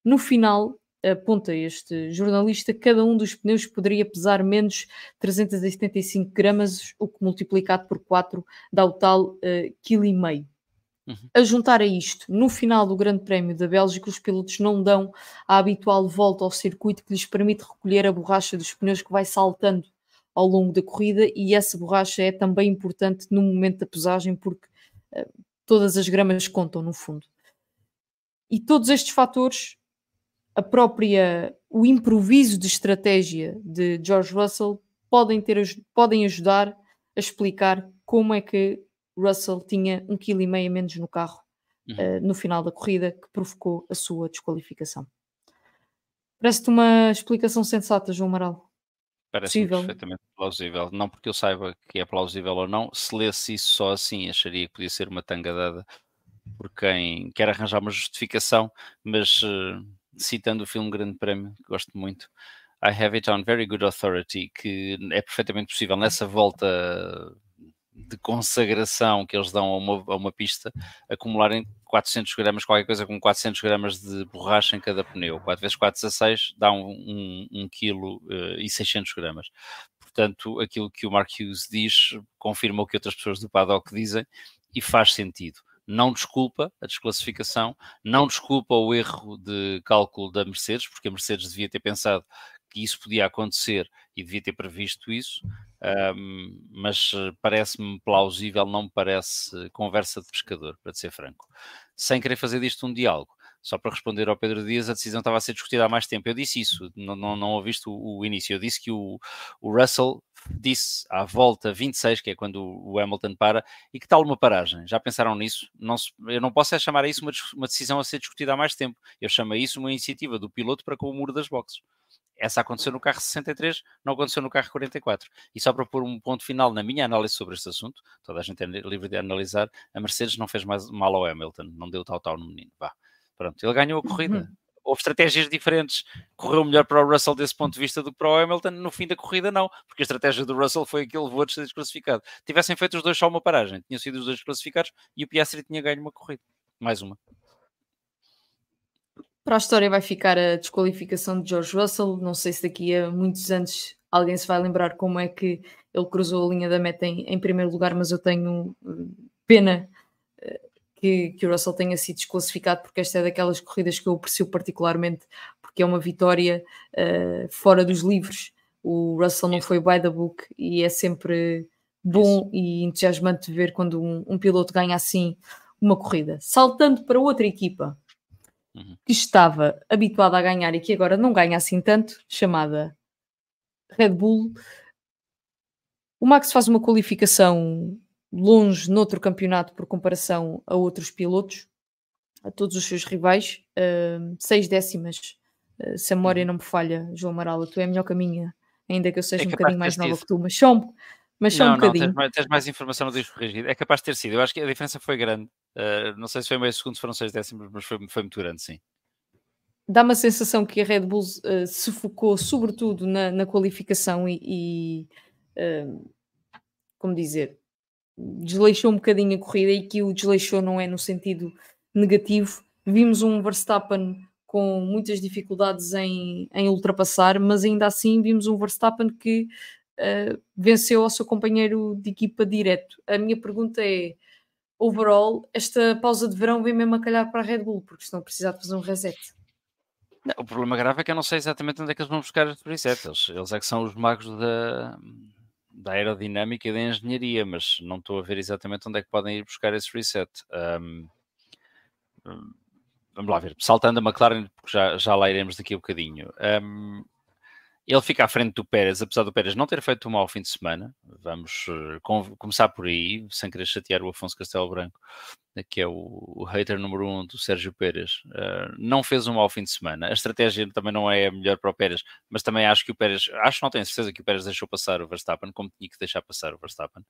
No final, aponta este jornalista, cada um dos pneus poderia pesar menos 375 gramas, o que multiplicado por 4 dá o tal eh, quilo e meio. Uhum. A juntar a isto, no final do Grande Prémio da Bélgica, os pilotos não dão a habitual volta ao circuito que lhes permite recolher a borracha dos pneus que vai saltando ao longo da corrida e essa borracha é também importante no momento da pesagem porque eh, todas as gramas contam no fundo. E todos estes fatores, a própria o improviso de estratégia de George Russell podem ter podem ajudar a explicar como é que Russell tinha um quilo e meio menos no carro uhum. uh, no final da corrida que provocou a sua desqualificação. Parece-te uma explicação sensata, João Amaral. Parece perfeitamente plausível. Não porque eu saiba que é plausível ou não, se lesse isso só assim, acharia que podia ser uma tanga dada por quem quer arranjar uma justificação, mas uh, citando o filme Grande Prémio, que gosto muito, I Have It On Very Good Authority, que é perfeitamente possível nessa volta de consagração que eles dão a uma, a uma pista acumularem 400 gramas, qualquer coisa com 400 gramas de borracha em cada pneu. 4 vezes 4, 16 dá 1 um, um, um quilo uh, e 600 gramas. Portanto, aquilo que o Mark Hughes diz confirma o que outras pessoas do paddock dizem e faz sentido. Não desculpa a desclassificação, não desculpa o erro de cálculo da Mercedes, porque a Mercedes devia ter pensado que isso podia acontecer e devia ter previsto isso, um, mas eh, parece-me plausível, não me parece conversa de pescador, para ser franco. Sem querer fazer disto um diálogo, só para responder ao Pedro Dias, a decisão estava a ser discutida há mais tempo. Eu disse isso, não, não, não ouviste o, o início. Eu disse que o, o, Russell disse à volta 26, que é quando o Hamilton para, e que tal uma paragem? Já pensaram nisso? Não se, eu não posso é chamar a isso uma, uma decisão a ser discutida há mais tempo. Eu chamo a isso uma iniciativa do piloto para com o muro das boxes. É Essa aconteceu no carro 63, não aconteceu no carro 44. E só para pôr um ponto final na minha análise sobre este assunto, toda a gente é livre de analisar, a Mercedes não fez mais mal ao Hamilton, não deu tal-tal no menino. Vá. Pronto, ele ganhou a corrida. Uhum. Houve estratégias diferentes. Correu melhor para o Russell desse ponto de vista do que para o Hamilton. No fim da corrida, não, porque a estratégia do Russell foi aquele voo de ser desclassificado. Tivessem feito os dois só uma paragem, tinham sido os dois classificados e o Piastri tinha ganho uma corrida. Mais uma. Para a história vai ficar a desqualificação de George Russell. Não sei se daqui a muitos anos alguém se vai lembrar como é que ele cruzou a linha da meta em, em primeiro lugar, mas eu tenho eh, pena eh, que, que, o Russell tenha sido desclassificado, porque esta é daquelas corridas que eu aprecio particularmente, porque é uma vitória uh, fora dos livros. O Russell não foi by the book e é sempre bom Isso. e entusiasmante ver quando um, um piloto ganha assim uma corrida. Saltando para outra equipa, uhum. que estava habituada a ganhar e que agora não ganha assim tanto, chamada Red Bull. O Max faz uma qualificação longe noutro campeonato por comparação a outros pilotos, a todos os seus rivais, uh, seis décimas. Uh, se a memória uhum. não me falha, João Amaral, tu é melhor que a minha, ainda que eu seja é um bocadinho mais nova isso. que tu, mas são mas só não, um bocadinho. Não, tens, mais, tens mais informação no disco corrigido. É capaz de ter sido. Eu acho que a diferença foi grande. Uh, não sei se foi meio segundo, foram seis décimos, mas foi, foi muito grande, sim dá uma sensação que a Red Bull uh, se focou sobretudo na, na qualificação e, e uh, como dizer, desleixou um bocadinho a corrida e que o desleixou não é no sentido negativo. Vimos um Verstappen com muitas dificuldades em, em ultrapassar, mas ainda assim vimos um Verstappen que eh, venceu ao seu companheiro de equipa direto. A minha pergunta é: overall, esta pausa de verão vem mesmo a calhar para a Red Bull, porque estão a precisar de fazer um reset. Não, o problema grave é que eu não sei exatamente onde é que eles vão buscar os presets. Eles, eles é que são os magos da, da aerodinâmica e da engenharia, mas não estou a ver exatamente onde é que podem ir buscar esse reset. Um, vamos lá ver, saltando a McLaren, porque já, já lá iremos daqui a um bocadinho. Um, ele fica à frente do Pérez, apesar do Pérez não ter feito um mau fim de semana. Vamos eh, com, começar por aí, sem querer chatear o Afonso Castelo Branco, eh, que é o, o hater número um do Sérgio Pérez. Uh, não fez um mau fim de semana. A estratégia também não é a melhor para o Pérez, mas também acho que o Pérez, acho não tenho certeza que o Pérez deixou passar o Verstappen, como tinha que deixar passar o Verstappen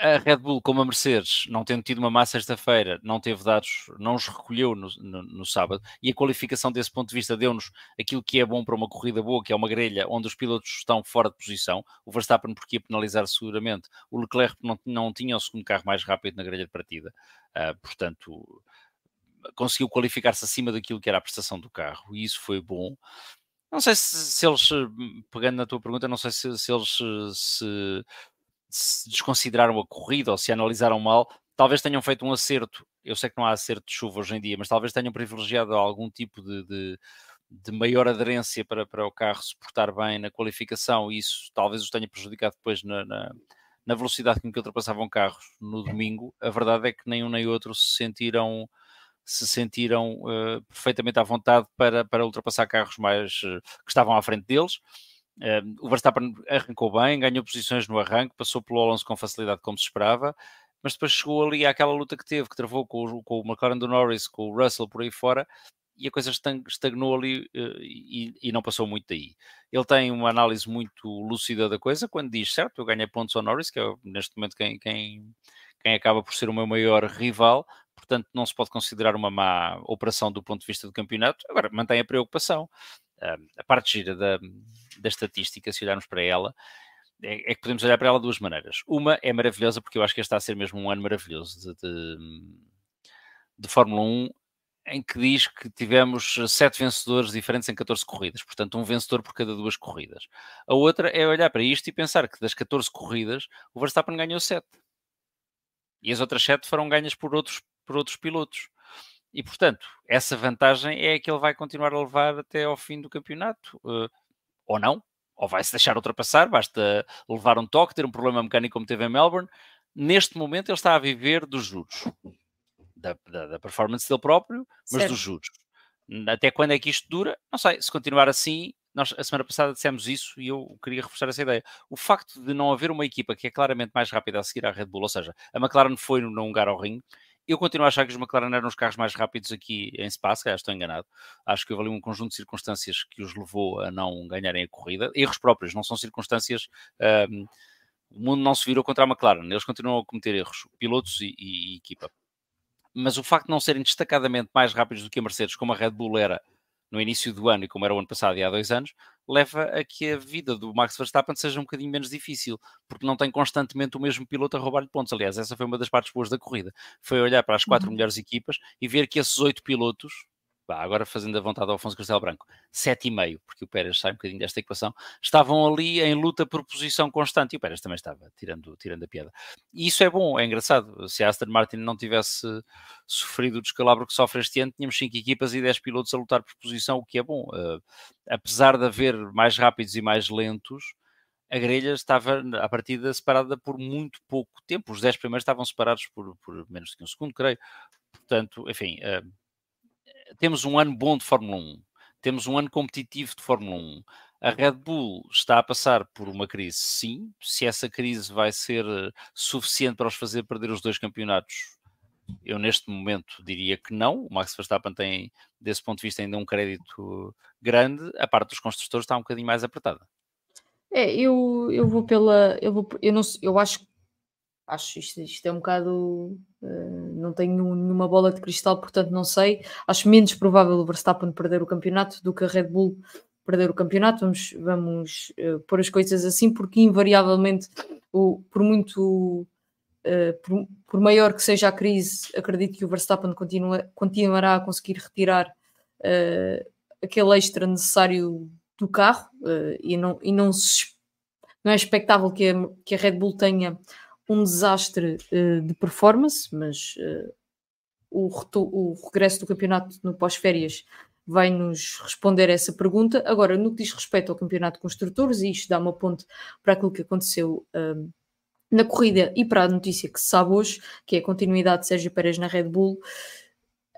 a Red Bull, como a Mercedes, não tendo tido uma má sexta-feira, não teve dados, não os recolheu no, no, no, sábado, e a qualificação desse ponto de vista deu-nos aquilo que é bom para uma corrida boa, que é uma grelha onde os pilotos estão fora de posição, o Verstappen porque ia penalizar seguramente, o Leclerc não, não tinha o segundo carro mais rápido na grelha de partida, uh, portanto conseguiu qualificar-se acima daquilo que era a prestação do carro, e isso foi bom. Não sei se, se, eles, hum, pegando na tua pergunta, não sei se, se eles se se desconsideraram a corrida ou se analisaram mal, talvez tenham feito um acerto. Eu sei que não há acerto de chuva hoje em dia, mas talvez tenham privilegiado algum tipo de, de, de maior aderência para, para o carro suportar bem na qualificação. E isso talvez os tenha prejudicado depois na, na, na velocidade com que ultrapassavam carros no é. domingo. A verdade é que nenhum nem outro se sentiram se sentiram uh, perfeitamente à vontade para, para ultrapassar carros mais uh, que estavam à frente deles o Verstappen arrancou bem, ganhou posições no arranque, passou pelo Alonso com facilidade, como se esperava, mas depois chegou ali àquela luta que teve, que travou com o, com o McLaren do Norris, com o Russell por aí fora, e a coisa estagnou ali eh, e, e, não passou muito daí. Ele tem uma análise muito lúcida da coisa quando diz, certo, eu ganhei pontos ao Norris, que é neste momento quem, quem, quem acaba por ser o meu maior rival, portanto não se pode considerar uma má operação do ponto de vista do campeonato. Agora, mantém a preocupação a parte gira da, da estatística, se olharmos para ela, é, é, que podemos olhar para ela de duas maneiras. Uma é maravilhosa, porque eu acho que este está a ser mesmo um ano maravilhoso de, de, de Fórmula 1, em que diz que tivemos sete vencedores diferentes em 14 corridas, portanto, um vencedor por cada duas corridas. A outra é olhar para isto e pensar que das 14 corridas, o Verstappen ganhou 7. E as outras 7 foram ganhas por outros, por outros pilotos. E, portanto, essa vantagem é que ele vai continuar a levar até ao fim do campeonato. Eh, ou não, ou vai-se deixar ultrapassar, basta levar um toque, ter um problema mecânico como teve em Melbourne. Neste momento ele está a viver dos juros, da, da, da performance dele próprio, mas certo. dos juros. Até quando é que isto dura? Não sei, se continuar assim, nós a semana passada dissemos isso e eu queria reforçar essa ideia. O facto de não haver uma equipa que é claramente mais rápida a seguir à Red Bull, ou seja, a McLaren foi no lugar ao ringue, eu continuo a achar que os McLaren eram os carros mais rápidos aqui em Spa, se calhar estou enganado. Acho que houve um conjunto de circunstâncias que os levou a não ganharem a corrida. Erros próprios, não são circunstâncias... Um, o mundo não se virou contra a McLaren, eles continuam a cometer erros, pilotos e, e, e equipa. Mas o facto de não serem destacadamente mais rápidos do que a Mercedes, como a Red Bull era no início do ano e como era o ano passado e há dois anos, leva a que a vida do Max Verstappen seja um bocadinho menos difícil, porque não tem constantemente o mesmo piloto a roubar-lhe pontos. Aliás, essa foi uma das partes boas da corrida. Foi olhar para as quatro uhum. melhores equipas e ver que esses oito pilotos, agora fazendo a vontade do Afonso Castelo Branco, 7,5, porque o Pérez sai um bocadinho desta equação, estavam ali em luta por posição constante, e o Pérez também estava, tirando, tirando a piada. E isso é bom, é engraçado. Se a Aston Martin não tivesse sofrido o descalabro que sofre este ano, tínhamos 5 equipas e 10 pilotos a lutar por posição, o que é bom. Uh, apesar de haver mais rápidos e mais lentos, a grelha estava partir partida separada por muito pouco tempo. Os 10 primeiros estavam separados por, por menos de um segundo, creio. Portanto, enfim, uh, temos um ano bom de Fórmula 1, temos um ano competitivo de Fórmula 1. A Red Bull está a passar por uma crise, sim. Se essa crise vai ser eh, suficiente para os fazer perder os dois campeonatos, eu neste momento diria que não. O Max Verstappen tem, desse ponto de vista, ainda um crédito grande. A parte dos construtores está um bocadinho mais apertada. É, eu, eu vou pela. Eu, vou, eu, não, eu acho. Acho isto, isto é um bocado. Uh não tenho nenhuma bola de cristal, portanto não sei. Acho menos provável o Verstappen perder o campeonato do que a Red Bull perder o campeonato. Vamos, vamos uh, pôr as coisas assim, porque invariavelmente, o, por muito. Uh, por, por, maior que seja a crise, acredito que o Verstappen continua, continuará a conseguir retirar uh, aquele extra necessário do carro e, não, e não, se, não é expectável que a, que a Red Bull tenha um desastre uh, de performance, mas uh, o, o, regresso do campeonato no pós-férias vai nos responder a essa pergunta. Agora, no que diz respeito ao campeonato de construtores, e isto dá uma ponte para aquilo que aconteceu eh, na corrida e para a notícia que se sabe hoje, que é a continuidade de Sérgio Pérez na Red Bull,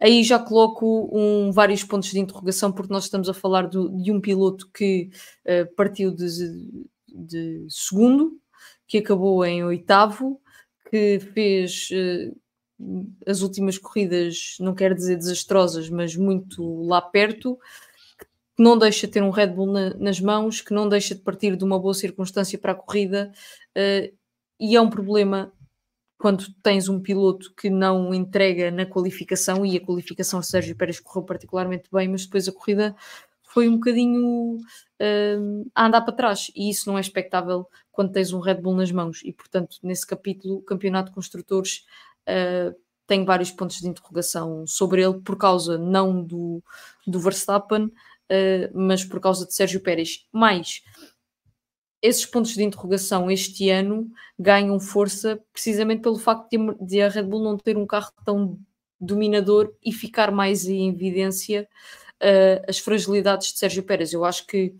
aí já coloco um, vários pontos de interrogação, porque nós estamos a falar do, de um piloto que uh, partiu de, de segundo que acabou em oitavo, que fez uh, as últimas corridas, não quero dizer desastrosas, mas muito lá perto, que não deixa de ter um Red Bull na, nas mãos, que não deixa de partir de uma boa circunstância para a corrida, uh, e é um problema quando tens um piloto que não entrega na qualificação, e a qualificação Sérgio Pérez correu particularmente bem, mas depois a corrida foi um bocadinho hum, a andar para trás e isso não é expectável quando tens um Red Bull nas mãos e portanto nesse capítulo o campeonato de construtores uh, tem vários pontos de interrogação sobre ele por causa não do, do Verstappen uh, mas por causa de Sérgio Pérez mais esses pontos de interrogação este ano ganham força precisamente pelo facto de, de a Red Bull não ter um carro tão dominador e ficar mais em evidência uh, as fragilidades de Sérgio Pérez. Eu acho que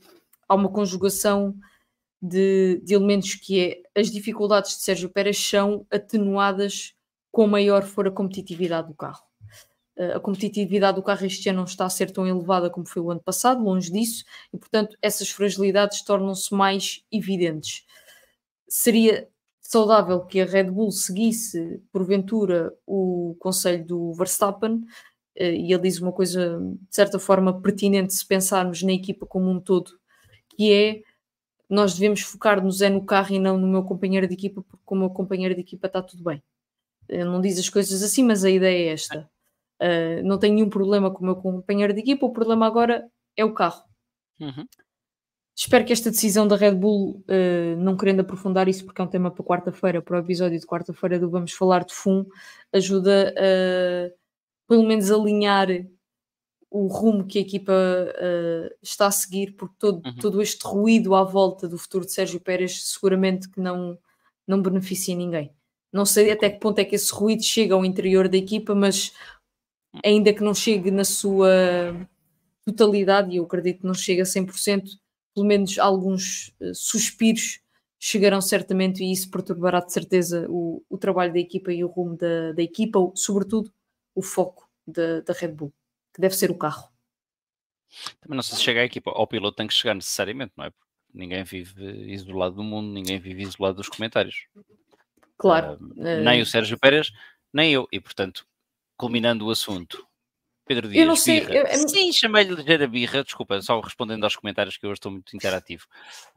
há uma conjugação de, de elementos que é as dificuldades de Sérgio Pérez são atenuadas com maior for a competitividade do carro. Uh, a competitividade do carro este ano não está a ser tão elevada como foi o ano passado, longe disso, e portanto essas fragilidades tornam-se mais evidentes. Seria saudável que a Red Bull seguisse, porventura, o conselho do Verstappen eh, e ele diz uma coisa de certa forma pertinente se pensarmos na equipa como um todo, que é nós devemos focar-nos é no carro e não no meu companheiro de equipa, porque com o meu companheiro de equipa está tudo bem. Ele eh, não diz as coisas assim, mas a ideia é esta. Uh, não tenho nenhum problema com o meu companheiro de equipa, o problema agora é o carro. Uhum. Espero que esta decisão da Red Bull, uh, não querendo aprofundar isso, porque é um tema para quarta-feira, para o episódio de quarta-feira do Vamos Falar de FUM, ajuda a. Uh, pelo menos alinhar o rumo que a equipa uh, está a seguir, porque todo, uhum. todo este ruído à volta do futuro de Sérgio Pérez seguramente que não, não beneficia ninguém. Não sei até que ponto é que esse ruído chega ao interior da equipa, mas ainda que não chegue na sua totalidade, e eu acredito que não chega a 100%, pelo menos alguns uh, suspiros chegarão certamente e isso perturbará de certeza o, o trabalho da equipa e o rumo da, da equipa, sobretudo o foco da Red Bull, que deve ser o carro. Também não sei se chega à equipa, ao piloto tem que chegar necessariamente, não é? Porque ninguém vive isolado do mundo, ninguém vive isolado dos comentários. Claro. Uh, nem uh... o eh, Sérgio Pérez, nem eu. E portanto, culminando o assunto, Pedro Dias, eu não sei. Eu, eu... Sim, chamei-lhe ligeira birra, desculpa, só respondendo aos comentários que hoje estou muito interativo.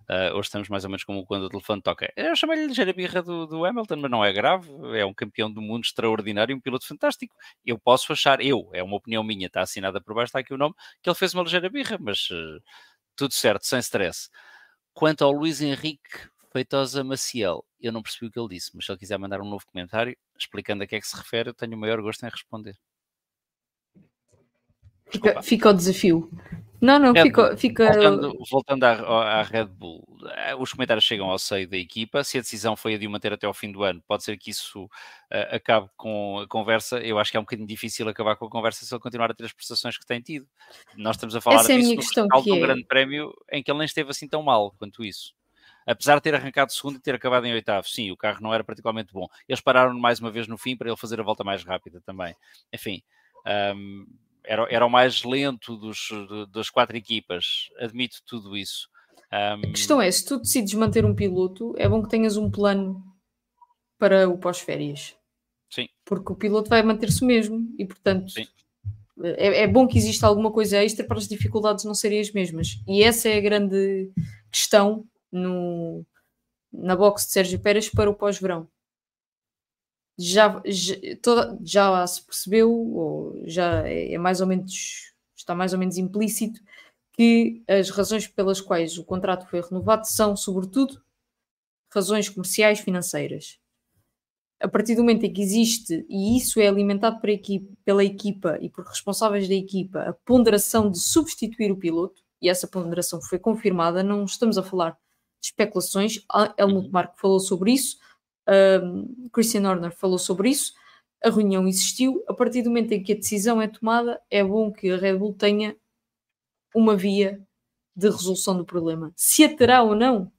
Uh, <laughs> hoje estamos mais ou menos como quando o telefone toca. Eu chamei-lhe ligeira birra do, do, Hamilton, mas não é grave, é um campeão do mundo extraordinário, um piloto fantástico. Eu posso achar, eu, é uma opinião minha, está assinada por baixo, está aqui o nome, que ele fez uma ligeira birra, mas uh, tudo certo, sem stress. Quanto ao Luiz Henrique Feitosa Maciel, eu não percebi o que ele disse, mas se ele quiser mandar um novo comentário explicando a que é que se refere, eu tenho o maior gosto em responder. Fica, fica, o desafio. Não, não, é, fica, fica. Voltando, voltando à, à, Red Bull, eh, os comentários chegam ao seio da equipa. Se a decisão foi a de o manter até ao fim do ano, pode ser que isso uh, acabe com a conversa. Eu acho que é um bocadinho difícil acabar com a conversa se ele continuar a ter as prestações que tem tido. Nós estamos a falar Essa é disso é no de um grande prémio em que ele nem esteve assim tão mal quanto isso apesar de ter arrancado segundo e ter acabado em oitavo. Sim, o carro não era particularmente bom. Eles pararam mais uma vez no fim para ele fazer a volta mais rápida também. Enfim, um, ehm, era, era o mais lento dos, das quatro equipas, admito tudo isso. Um... A questão é: se tu decides manter um piloto, é bom que tenhas um plano para o pós-férias. Sim. Porque o piloto vai manter-se mesmo e, portanto, é, é, bom que exista alguma coisa extra para as dificuldades não serem as mesmas. E essa é a grande questão no, na box de Sérgio Pérez para o pós-verão já, já, toda, já se percebeu, ou já é, é mais ou menos, está mais ou menos implícito, que as razões pelas quais o contrato foi renovado são, sobretudo, razões comerciais financeiras. A partir do momento em que existe, e isso é alimentado equipe, pela equipa e por responsáveis da equipa, a ponderação de substituir o piloto, e essa ponderação foi confirmada, não estamos a falar de especulações, Helmut uhum. Marko falou sobre isso, um, Christian Horner falou sobre isso. A reunião existiu. A partir do momento em que a decisão é tomada, é bom que a Red Bull tenha uma via de resolução do problema. Se a terá ou não,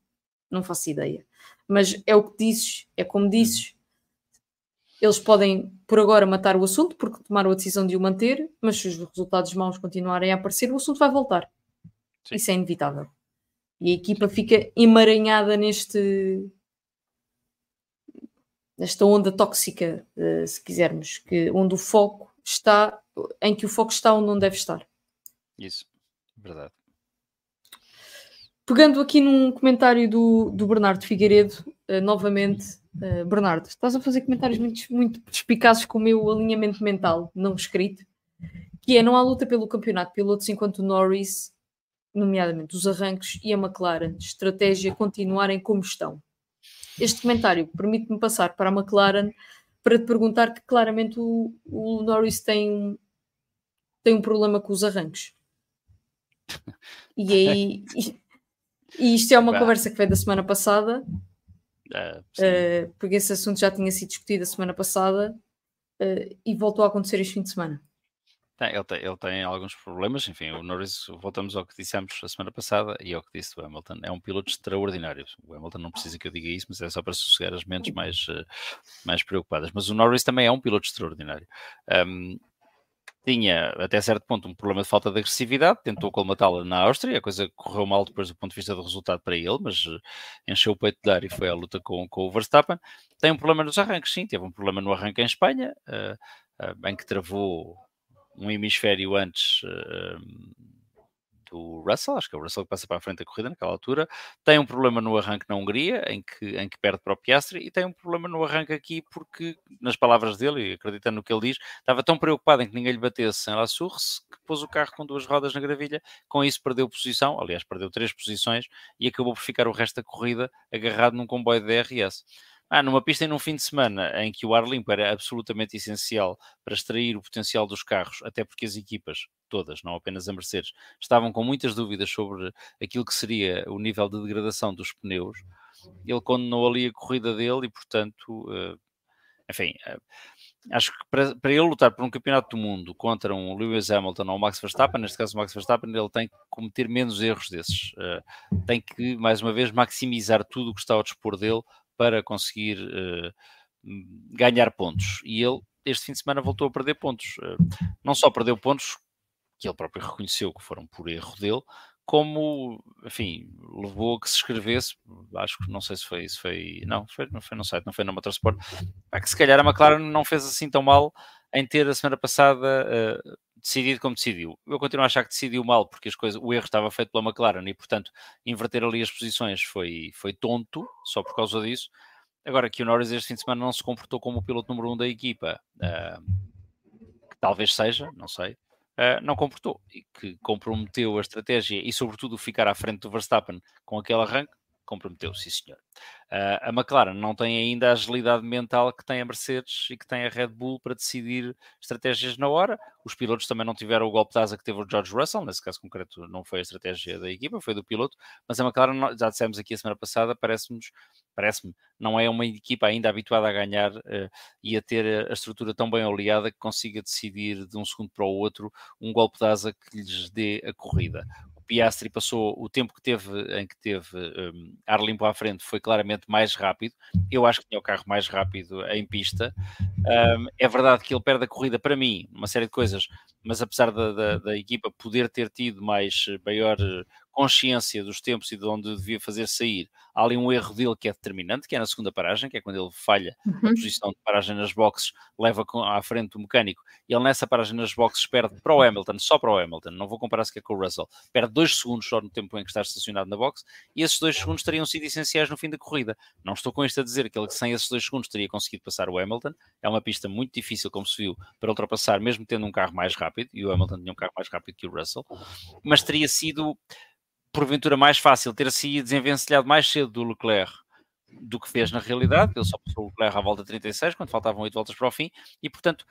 não faço ideia. Mas é o que dizes, é como dizes. Eles podem, por agora, matar o assunto, porque tomaram a decisão de o manter, mas se os resultados maus continuarem a aparecer, o assunto vai voltar. Sim. Isso é inevitável. E a equipa fica emaranhada neste, nesta onda tóxica, eh, se quisermos, que onde o foco está, em que o foco está onde não deve estar. Isso, verdade. Pegando aqui num comentário do, do Bernardo Figueiredo, uh, novamente, uh, Bernardo, estás a fazer comentários muito, muito perspicazes com o meu alinhamento mental não escrito, que é não há luta pelo campeonato pilotos enquanto o Norris, nomeadamente os arranques e a McLaren, estratégia continuarem como estão. Este comentário permite-me passar para a McLaren para te perguntar que claramente o, o Norris tem um, tem um problema com os arranques. E <laughs> aí. E, e isto é uma conversa que veio da semana passada, uh, porque esse assunto já tinha sido discutido a semana passada uh, e voltou a acontecer este fim de semana. Tem, ele, tem, ele tem alguns problemas, enfim, o Norris, voltamos ao que dissemos a semana passada e ao que disse o Hamilton, é um piloto extraordinário. O Hamilton não precisa que eu diga isso, mas é só para sossegar as mentes uhum. mais, eh, mais preocupadas. Mas o Norris também é um piloto extraordinário. Um, tinha até certo ponto um problema de falta de agressividade, tentou colmatá-la na Áustria, a coisa correu mal depois do ponto de vista do resultado para ele, mas eh, encheu o peito de ar e foi à luta com, com o Verstappen. Tem um problema nos arranques, sim, teve um problema no arranque em Espanha, uh, eh, uh, bem que travou um hemisfério antes eh, do Russell, acho que é o Russell que passa para a frente da corrida naquela altura, tem um problema no arranque na Hungria, em que, em que perde para o Piastri, e tem um problema no arranque aqui porque, nas palavras dele, e acreditando no que ele diz, estava tão preocupado em que ninguém lhe batesse sem La que pôs o carro com duas rodas na gravilha, com isso perdeu posição, aliás, perdeu três posições, e acabou por ficar o resto da corrida agarrado num comboio de DRS. Ah, numa pista e num fim de semana em que o ar limpo era absolutamente essencial para extrair o potencial dos carros, até porque as equipas, todas, não apenas a Mercedes, estavam com muitas dúvidas sobre aquilo que seria o nível de degradação dos pneus, ele condenou ali a corrida dele e, portanto, eh, enfim, eh, acho que para, para, ele lutar por um campeonato do mundo contra um Lewis Hamilton ou um Max Verstappen, neste caso o Max Verstappen, ele tem que cometer menos erros desses. Eh, tem que, mais uma vez, maximizar tudo o que está ao dispor dele para conseguir eh, hum, ganhar pontos. E ele, este fim de semana, voltou a perder pontos. Eh, não só perdeu pontos, que ele próprio reconheceu que foram por erro dele, como, enfim, levou a que se escrevesse, acho que não sei se foi, se foi não, foi, não foi no site, não foi no Motorsport, é que se calhar a McLaren não fez assim tão mal em ter a semana passada uh, decidido como decidiu. Eu continuo a achar que decidiu mal porque as coisas, o erro estava feito pela McLaren e, portanto, inverter ali as posições foi, foi tonto, só por causa disso. Agora que o Norris este fim de semana não se comportou como o piloto número um da equipa, uh, que talvez seja, não sei, uh, não comportou e que comprometeu a estratégia e, sobretudo, ficar à frente do Verstappen com aquele arranque, comprometeu, sim senhor. Uh, a McLaren não tem ainda a agilidade mental que tem a Mercedes e que tem a Red Bull para decidir estratégias na hora. Os pilotos também não tiveram o golpe de asa que teve o George Russell, nesse caso concreto não foi a estratégia da equipa, foi do piloto, mas a McLaren, já dissemos aqui a semana passada, parece me parece-me, não é uma equipa ainda habituada a ganhar uh, e a ter eh, a estrutura tão bem oleada que consiga decidir de um segundo para o outro um golpe de asa que lhes dê a corrida. Piastri passou o tempo que teve em que teve um, ar limpo à frente foi claramente mais rápido. Eu acho que tinha o carro mais rápido em pista. Um, é verdade que ele perde a corrida para mim, uma série de coisas, mas apesar da, da, da equipa poder ter tido mais eh, maior eh, consciência dos tempos e de onde devia fazer sair. Há ali um erro dele que é determinante, que é na segunda paragem, que é quando ele falha uhum. a posição de paragem nas boxes, leva à frente o mecânico. E ele nessa paragem nas boxes perde para o Hamilton, só para o Hamilton, não vou comparar sequer com o Russell. Perde dois segundos só no tempo em que está estacionado na box e esses dois segundos teriam sido essenciais no fim da corrida. Não estou com isto a dizer que ele sem esses dois segundos teria conseguido passar o Hamilton. É uma pista muito difícil, como se viu, para ultrapassar, mesmo tendo um carro mais rápido, e o Hamilton tinha um carro mais rápido que o Russell, mas teria sido porventura mais fácil ter se desenvencilhado mais cedo do Leclerc do que fez na realidade, ele só passou o Leclerc à volta 36, quando faltavam 8 voltas para o fim, e portanto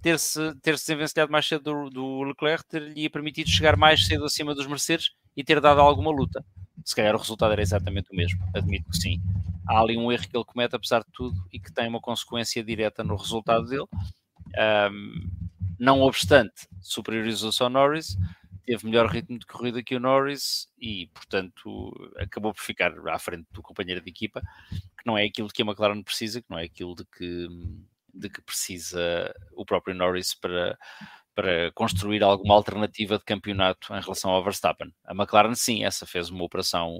ter-se ter -se desenvencilhado mais cedo do, do Leclerc ter-lhe permitido chegar mais cedo acima dos Mercedes e ter dado alguma luta. Se calhar o resultado era exatamente o mesmo, admito que sim. Há ali um erro que ele comete, apesar de tudo, e que tem uma consequência direta no resultado dele. Um, não obstante, superiorizou-se ao Norris, teve melhor ritmo de corrida que o Norris e, portanto, acabou por ficar à frente do companheiro de equipa, que não é aquilo que a McLaren precisa, que não é aquilo de que, de que precisa o próprio Norris para, para construir alguma alternativa de campeonato em relação ao Verstappen. A McLaren, sim, essa fez uma operação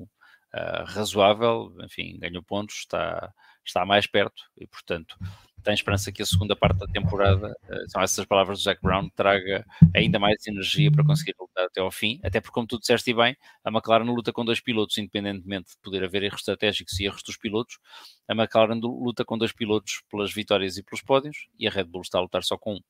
uh, razoável, enfim, ganhou pontos, está, está mais perto e, portanto, tem esperança que a segunda parte da temporada, eh, são essas palavras do Jack Brown, traga ainda mais energia para conseguir lutar até ao fim, até porque, como tu disseste bem, a McLaren luta com dois pilotos, independentemente de poder haver erros estratégicos e erros dos pilotos, a McLaren luta com dois pilotos pelas vitórias e pelos pódios, e a Red Bull está a lutar só com um.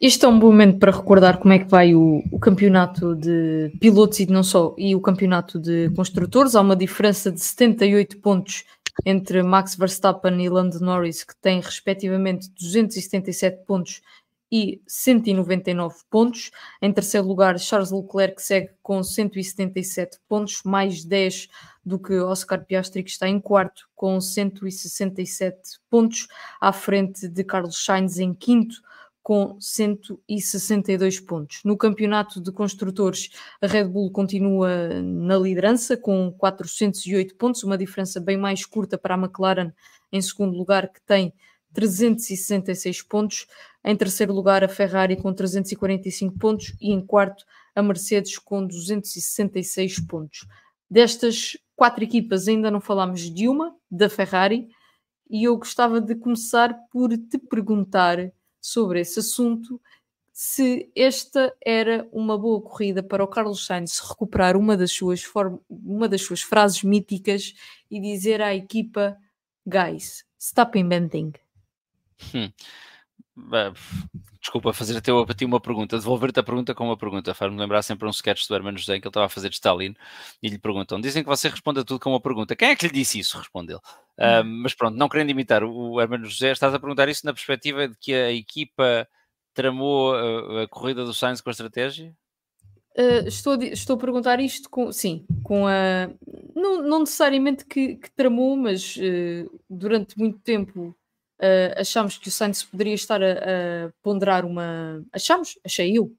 Este é um bom momento para recordar como é que vai o, o, campeonato de pilotos e não só, e o campeonato de construtores. Há uma diferença de 78 pontos entre Max Verstappen e Lando Norris, que tem respectivamente 277 pontos e 199 pontos. Em terceiro lugar, Charles Leclerc segue com 177 pontos, mais 10 do que Oscar Piastri, que está em quarto, com 167 pontos, à frente de Carlos Sainz em quinto, com 162 pontos. No campeonato de construtores, a Red Bull continua na liderança com 408 pontos, uma diferença bem mais curta para a McLaren em segundo lugar, que tem 366 pontos. Em terceiro lugar, a Ferrari com 345 pontos e em quarto, a Mercedes com 266 pontos. Destas quatro equipas, ainda não falámos de uma, da Ferrari, e eu gostava de começar por te perguntar sobre esse assunto, se esta era uma boa corrida para o Carlos Sainz recuperar uma das suas, uma das suas frases míticas e dizer à equipa: Guys, stop inventing. Hum desculpa fazer até a ti uma pergunta, devolver-te a pergunta com uma pergunta, faz-me lembrar sempre um sketch do Hermano José em que ele estava a fazer de Stalin e lhe perguntam, dizem que você responde a tudo com uma pergunta, quem é que lhe disse isso? Respondeu. Ah, hum. mas pronto, não querendo imitar o Hermano José, estás a perguntar isso na perspectiva de que a equipa tramou a, ah, a corrida do Sainz com a estratégia? Uh, estou, a, estou a perguntar isto com, sim, com a. Não, não necessariamente que, que tramou, mas uh, durante muito tempo uh, ah, achamos que o Sainz poderia estar a, a ponderar uma. Achamos, achei eu,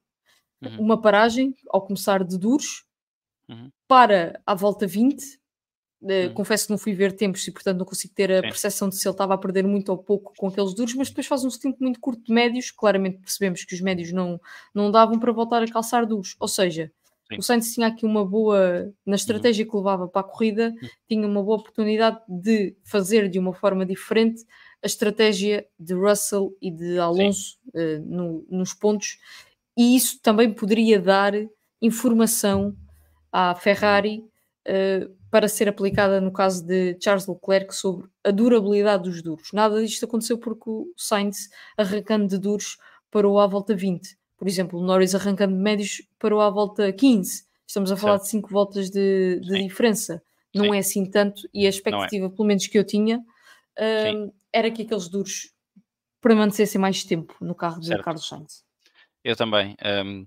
uhum. uma paragem ao começar de duros uhum. para a volta 20. Uh, ah, uhum. Confesso que não fui ver tempos e, portanto, não consigo ter a Sim. percepção de se ele estava a perder muito ou pouco com aqueles duros, mas depois faz um stint muito curto de médios. Claramente percebemos que os médios não, não davam para voltar a calçar duros. Ou seja, Sim. o Sainz tinha aqui uma boa, na estratégia que levava para a corrida, uhum. tinha uma boa oportunidade de fazer de uma forma diferente a estratégia de Russell e de Alonso uh, no, nos pontos, e isso também poderia dar informação à Ferrari uh, para ser aplicada no caso de Charles Leclerc sobre a durabilidade dos duros. Nada disto aconteceu porque o Sainz arrancando de duros para o à volta 20. Por exemplo, o Norris arrancando de médios o à volta 15. Estamos a falar certo. de 5 voltas de, de diferença. Não Sim. é assim tanto, e a é. expectativa, é. pelo menos que eu tinha, um, era que aqueles duros permanecessem mais tempo no carro de Carlos Sainz. Eu também. Um, ehm,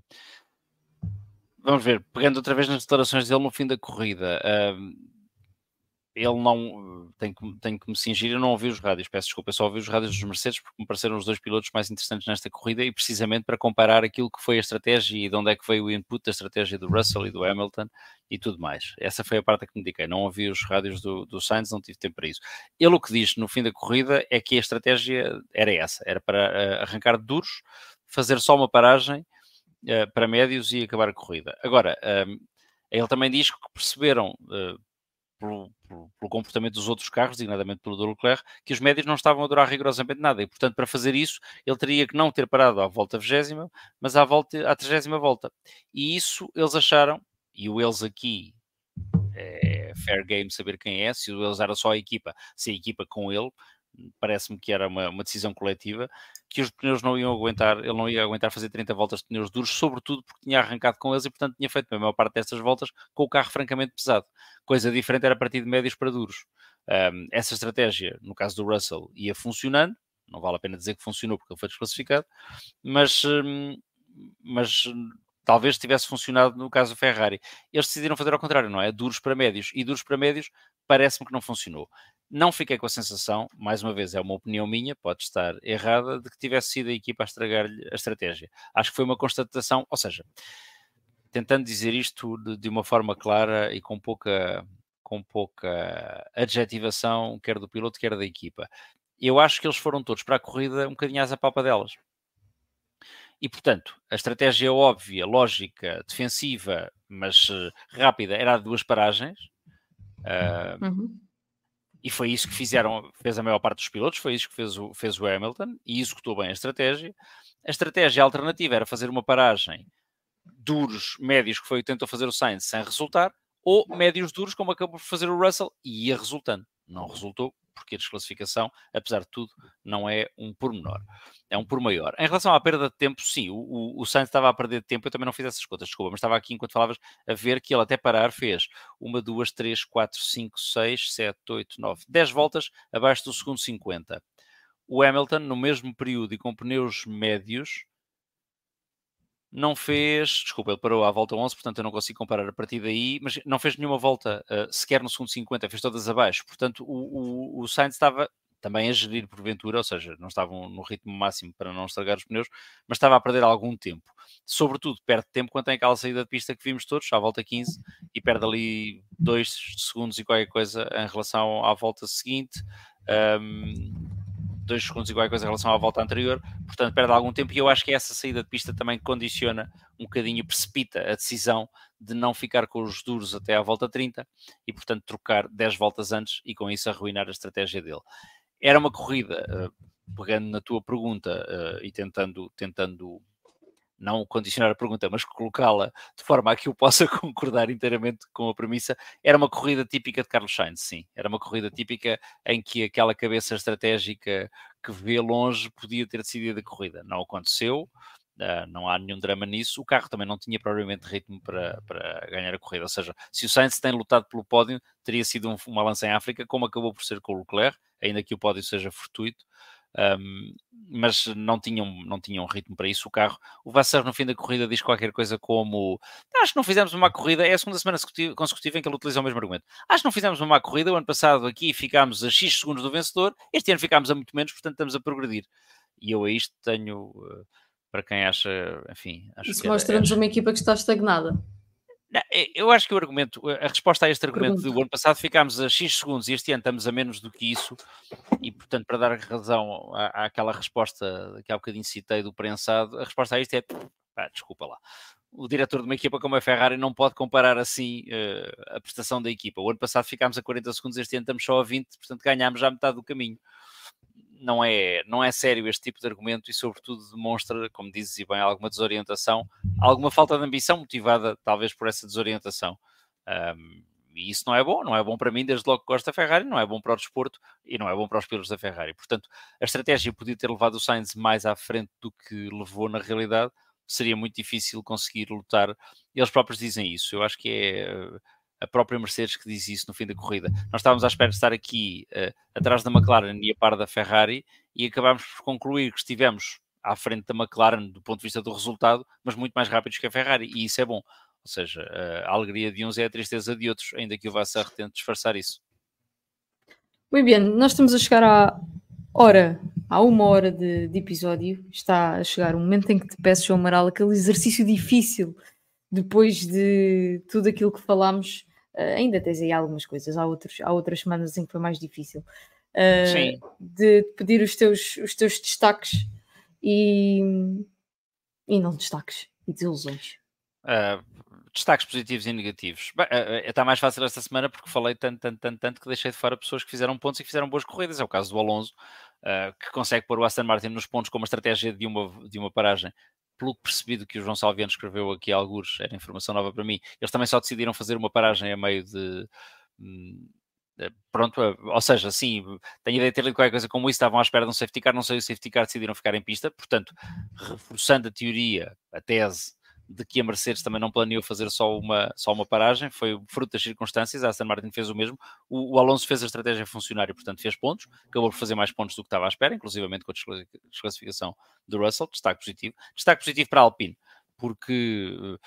vamos ver, pegando outra vez nas declarações dele no fim da corrida. Um, ehm, ele não eh, tem que, tem que me cingir, eu não ouvi os rádios, peço desculpa, eu só ouvi os rádios dos Mercedes porque me pareceram os dois pilotos mais interessantes nesta corrida e precisamente para comparar aquilo que foi a estratégia e de onde é que veio o input da estratégia do Russell e do Hamilton e tudo mais. Essa foi a parte que me dediquei, não ouvi os rádios do, do Sainz, não tive tempo para isso. Ele o que diz no fim da corrida é que a estratégia era essa, era para eh, arrancar duros, fazer só uma paragem eh, para médios e acabar a corrida. Agora, ehm, ele também diz que perceberam pelo, pelo, pelo, comportamento dos outros carros, designadamente pelo do Leclerc, que os médios não estavam a durar rigorosamente nada. E, portanto, para fazer isso, ele teria que não ter parado à volta 20, mas à, volta, à 30 volta. E isso eles acharam, e o eles aqui é fair game saber quem é, se o eles era só a equipa, se a equipa com ele, parece-me que era uma, uma, decisão coletiva, que os pneus não iam aguentar, ele não ia aguentar fazer 30 voltas de pneus duros, sobretudo porque tinha arrancado com eles e, portanto, tinha feito a maior parte destas voltas com o carro francamente pesado. Coisa diferente era partir de médios para duros. Um, essa estratégia, no caso do Russell, ia funcionando, não vale a pena dizer que funcionou porque ele foi desclassificado, mas, mas hum, talvez tivesse funcionado no caso do Ferrari. Eles decidiram fazer ao contrário, não é? Duros para médios. E duros para médios parece-me que não funcionou. Não fiquei com a sensação, mais uma vez, é uma opinião minha, pode estar errada, de que tivesse sido a equipa a estragar-lhe a estratégia. Acho que foi uma constatação, ou seja, tentando dizer isto de, de uma forma clara e com pouca, com pouca adjetivação, quer do piloto, quer da equipa. Eu acho que eles foram todos para a corrida um bocadinho às papa delas. E, portanto, a estratégia óbvia, lógica, defensiva, mas eh, rápida, era a de duas paragens. Uh, uhum. E foi isso que fizeram, fez a maior parte dos pilotos, foi isso que fez o, fez o Hamilton e executou bem a estratégia. A estratégia alternativa era fazer uma paragem duros, médios, que foi o que tentou fazer o Sainz sem resultar, ou médios duros, como acabou por fazer o Russell, e ia resultando. Não resultou porque a desclassificação, apesar de tudo, não é um por menor, uhum. é um por maior. Em relação à perda de tempo, sim, o, o Sainz estava a perder tempo, eu também não fiz essas contas, desculpa, mas estava aqui enquanto falavas a ver que ele até parar fez uma, duas, três, quatro, cinco, seis, sete, oito, nove, dez voltas abaixo do segundo 50. O Hamilton, no mesmo período e com pneus médios, não fez, desculpa, ele parou à volta 11, portanto eu não consigo comparar a partir daí, mas não fez nenhuma volta uh, sequer no segundo 50, fez todas abaixo. Portanto, o, o, o Sainz estava também a gerir porventura, ou seja, não estavam no ritmo máximo para não estragar os pneus, mas estava a perder algum tempo. Sobretudo, perde tempo quando tem aquela saída de pista que vimos todos, à volta 15, e perde ali 2 segundos e qualquer coisa em relação à volta seguinte. Um, dois segundos igual coisa em relação à volta anterior, portanto perde algum tempo e eu acho que essa saída de pista também condiciona um bocadinho, precipita a decisão de não ficar com os duros até à volta 30 e portanto trocar 10 voltas antes e com isso arruinar a estratégia dele. Era uma corrida, eh, pegando na tua pergunta eh, e tentando, tentando não condicionar a pergunta, mas colocá-la de forma a que eu possa <laughs> concordar inteiramente com a premissa, era uma corrida típica de Carlos Sainz, sim. Era uma corrida típica em que aquela cabeça estratégica que vê longe podia ter decidido a corrida. Não aconteceu, ah, não há nenhum drama nisso. O carro também não tinha propriamente ritmo para, para ganhar a corrida. Ou seja, se o Sainz tem lutado pelo pódio, teria sido uma lança em África, como acabou por ser com o Leclerc, ainda que o pódio seja fortuito. Um, mas não tinham, não tinham ritmo para isso o carro. O Vassar no fim da corrida diz qualquer coisa como acho que não fizemos uma má corrida, é a segunda semana consecutiva em que ele utiliza o mesmo argumento. Acho que não fizemos uma má corrida, o ano passado aqui ficámos a X segundos do vencedor, este ano ficámos a muito menos, portanto estamos a progredir. E eu a isto tenho, eh, para quem acha, enfim... Acho isso mostra-nos é... uma equipa que está estagnada. Eu acho que o argumento, a resposta a este argumento Pergunta. do ano passado ficámos a X segundos e este ano estamos a menos do que isso, e portanto, para dar razão à, àquela resposta que há bocadinho citei do prensado, a resposta a isto é ah, desculpa lá. O diretor de uma equipa como a Ferrari não pode comparar assim uh, a prestação da equipa. O ano passado ficámos a 40 segundos, este ano estamos só a 20, portanto ganhámos já metade do caminho não é, não é sério este tipo de argumento e, sobretudo, demonstra, como dizes e bem, alguma desorientação, alguma falta de ambição motivada, talvez, por essa desorientação. Um, e isso não é bom, não é bom para mim, desde logo que gosto da Ferrari, não é bom para o desporto e não é bom para os pilotos da Ferrari. Portanto, a estratégia podia ter levado o Sainz mais à frente do que levou na realidade, seria muito difícil conseguir lutar. Eles próprios dizem isso. Eu acho que é a própria Mercedes que disse isso no fim da corrida. Nós estávamos à espera de estar aqui uh, atrás da McLaren e a par da Ferrari e acabámos por concluir que estivemos à frente da McLaren do ponto de vista do resultado, mas muito mais rápidos que a Ferrari, e isso é bom. Ou seja, eh, a alegria de uns é a tristeza de outros, ainda que o Vassar tente disfarçar isso. Muito bem, nós estamos a chegar à hora, há uma hora de, de, episódio, está a chegar o momento em que te peço, João Amaral, aquele exercício difícil, depois de tudo aquilo que falámos Uh, ainda tens aí algumas coisas, há, outros, há outras semanas em que foi mais difícil. Uh, de pedir os teus, os teus destaques e, e não destaques e desilusões. Uh, destaques positivos e negativos. uh, está mais fácil esta semana porque falei tanto, tanto, tanto, tanto que deixei de fora pessoas que fizeram pontos e que fizeram boas corridas. É o caso do Alonso, uh, que consegue pôr o Aston Martin nos pontos com uma estratégia de uma, de uma paragem pelo que percebi do que o João Salviano escreveu aqui, alguns, era informação nova para mim, eles também só decidiram fazer uma paragem a meio de. Hum, eh, pronto, eh, ou seja, sim, tenho ideia de ter lido qualquer coisa como isso, estavam à espera de um safety car, não sei, o safety car decidiram ficar em pista, portanto, reforçando a teoria, a tese de que a Mercedes também não planeou fazer só uma, só uma paragem, foi fruto das circunstâncias, a Aston Martin fez o mesmo, o, o Alonso fez a estratégia funcionar e, portanto, fez pontos, acabou por fazer mais pontos do que estava à espera, inclusivamente com a desclassificação do Russell, destaque positivo. Destaque positivo para a Alpine, porque eh,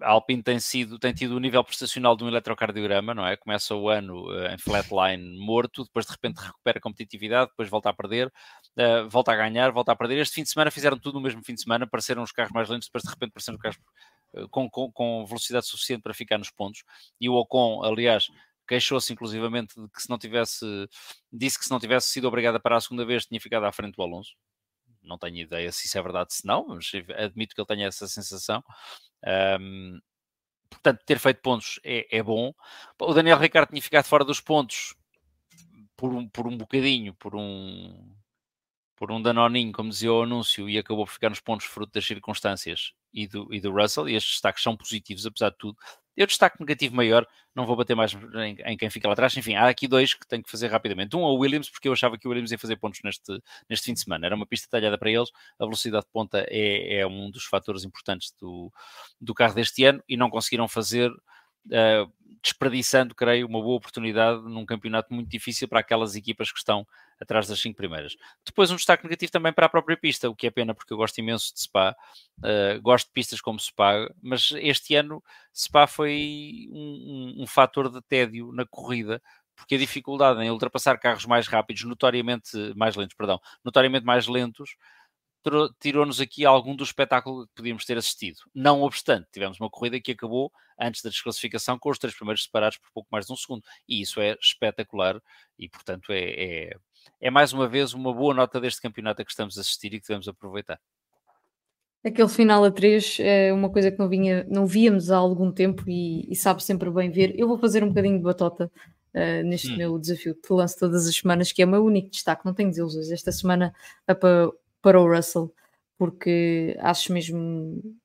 a Alpine tem, sido, tem tido o nível prestacional de um eletrocardiograma, não é? Começa o ano uh, em flatline morto, depois de repente recupera competitividade, depois volta a perder, uh, volta a ganhar, volta a perder. Este fim de semana fizeram tudo no mesmo fim de semana, pareceram os carros mais lentos, depois de repente pareceram os carros uh, com, com, com, velocidade suficiente para ficar nos pontos. E o Ocon, aliás, queixou-se inclusivamente de que se não tivesse, disse que se não tivesse sido obrigada a parar a segunda vez, tinha ficado à frente do Alonso não tenho ideia se isso é verdade, se não, mas admito que ele tenha essa sensação. Um, portanto, ter feito pontos é, é, bom. O Daniel Ricardo tinha ficado fora dos pontos por um, por um bocadinho, por um por um danoninho, como dizia o anúncio, e acabou por ficar nos pontos fruto das circunstâncias e do, e do Russell, e estes destaques são positivos, apesar de tudo. Eu destaque negativo maior, não vou bater mais em, em, quem fica lá atrás. Enfim, há aqui dois que tenho que fazer rapidamente. Um é o Williams, porque eu achava que o Williams ia fazer pontos neste, neste fim de semana. Era uma pista talhada para eles. A velocidade de ponta é, é um dos fatores importantes do, do carro deste ano e não conseguiram fazer uh, desperdiçando, creio, uma boa oportunidade num campeonato muito difícil para aquelas equipas que estão atrás das cinco primeiras. Depois um destaque negativo também para a própria pista, o que é pena porque eu gosto imenso de Spa, uh, gosto de pistas como Spa, mas este ano Spa foi um, um, um fator de tédio na corrida, porque a dificuldade em ultrapassar carros mais rápidos, notoriamente mais lentos, perdão, notoriamente mais lentos, tirou-nos aqui algum do espetáculo que podíamos ter assistido. Não obstante, tivemos uma corrida que acabou antes da desclassificação com os três primeiros separados por pouco mais de um segundo. E isso é espetacular e, portanto, é, é, é mais uma vez uma boa nota deste campeonato a que estamos a assistir e que devemos aproveitar. Aquele final a três é uma coisa que não, vinha, não víamos há algum tempo e, e sabe sempre bem ver. Eu vou fazer um bocadinho de batota uh, neste hum. meu desafio que lanço todas as semanas, que é o meu único destaque, não tenho desilusões. Esta semana é para para o Russell, porque acho mesmo.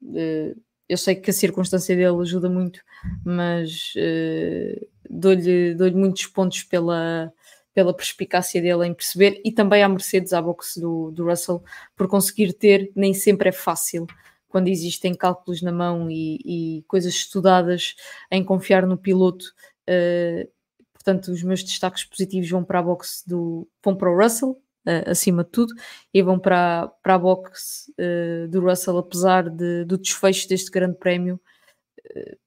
Uh, eu sei que a circunstância dele ajuda muito, mas uh, dou-lhe dou muitos pontos pela, pela perspicácia dele em perceber e também à Mercedes, à boxe do, do Russell, por conseguir ter, nem sempre é fácil quando existem cálculos na mão e, e coisas estudadas em confiar no piloto. Uh, portanto, os meus destaques positivos vão para a boxe do vão para o Russell, uh, acima de tudo, e vão para, para a box uh, eh, do Russell, apesar de, do desfecho deste grande prémio. Uh,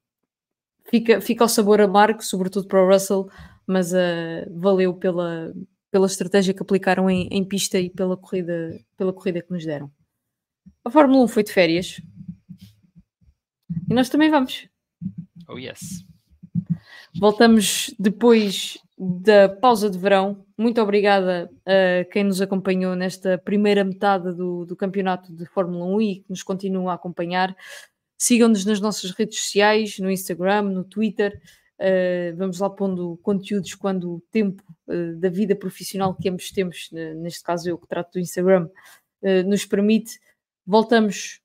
fica, fica ao sabor amargo, sobretudo para o Russell, mas eh, valeu pela, pela estratégia que aplicaram em, em pista e pela corrida, pela corrida que nos deram. A Fórmula 1 foi de férias e nós também vamos. Oh, yes. Voltamos depois da pausa de verão. Muito obrigada a quem nos acompanhou nesta primeira metade do, do campeonato de Fórmula 1 e que nos continua a acompanhar. Sigam-nos nas nossas redes sociais, no Instagram, no Twitter. Uh, vamos lá pondo conteúdos quando o tempo uh, da vida profissional que ambos temos, neste caso eu que trato do Instagram, eh, nos permite. Voltamos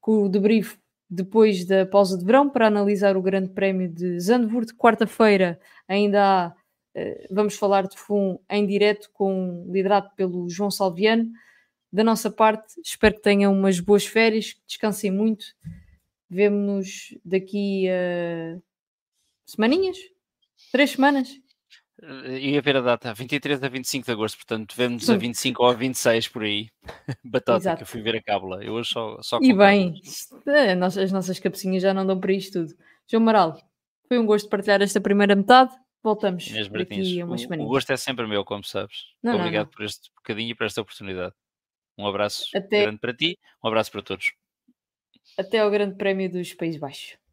com o debrief depois da pausa de verão para analisar o Grande Prémio de Zandvoort. Quarta-feira ainda há eh, vamos falar de FUM em direto, com, liderado pelo João Salviano. Da nossa parte, espero que tenham umas boas férias, que descansem muito. Vemo-nos daqui a semaninhas? Três semanas? Eh, ia ver a data, 23 a 25 de agosto, portanto, vemos a 25 ou a 26 por aí. <laughs> Batata, que eu fui ver a cábula. Eu hoje só. só e bem, eh, as nossas cabecinhas já não dão para isto tudo. João Maral, foi um gosto partilhar esta primeira metade voltamos aqui umas semanas. O gosto é sempre meu, como sabes. Não, Obrigado não, não. por este bocadinho e por esta oportunidade. Um abraço Até... grande para ti, um abraço para todos. Até ao Grande Prémio dos Países Baixos.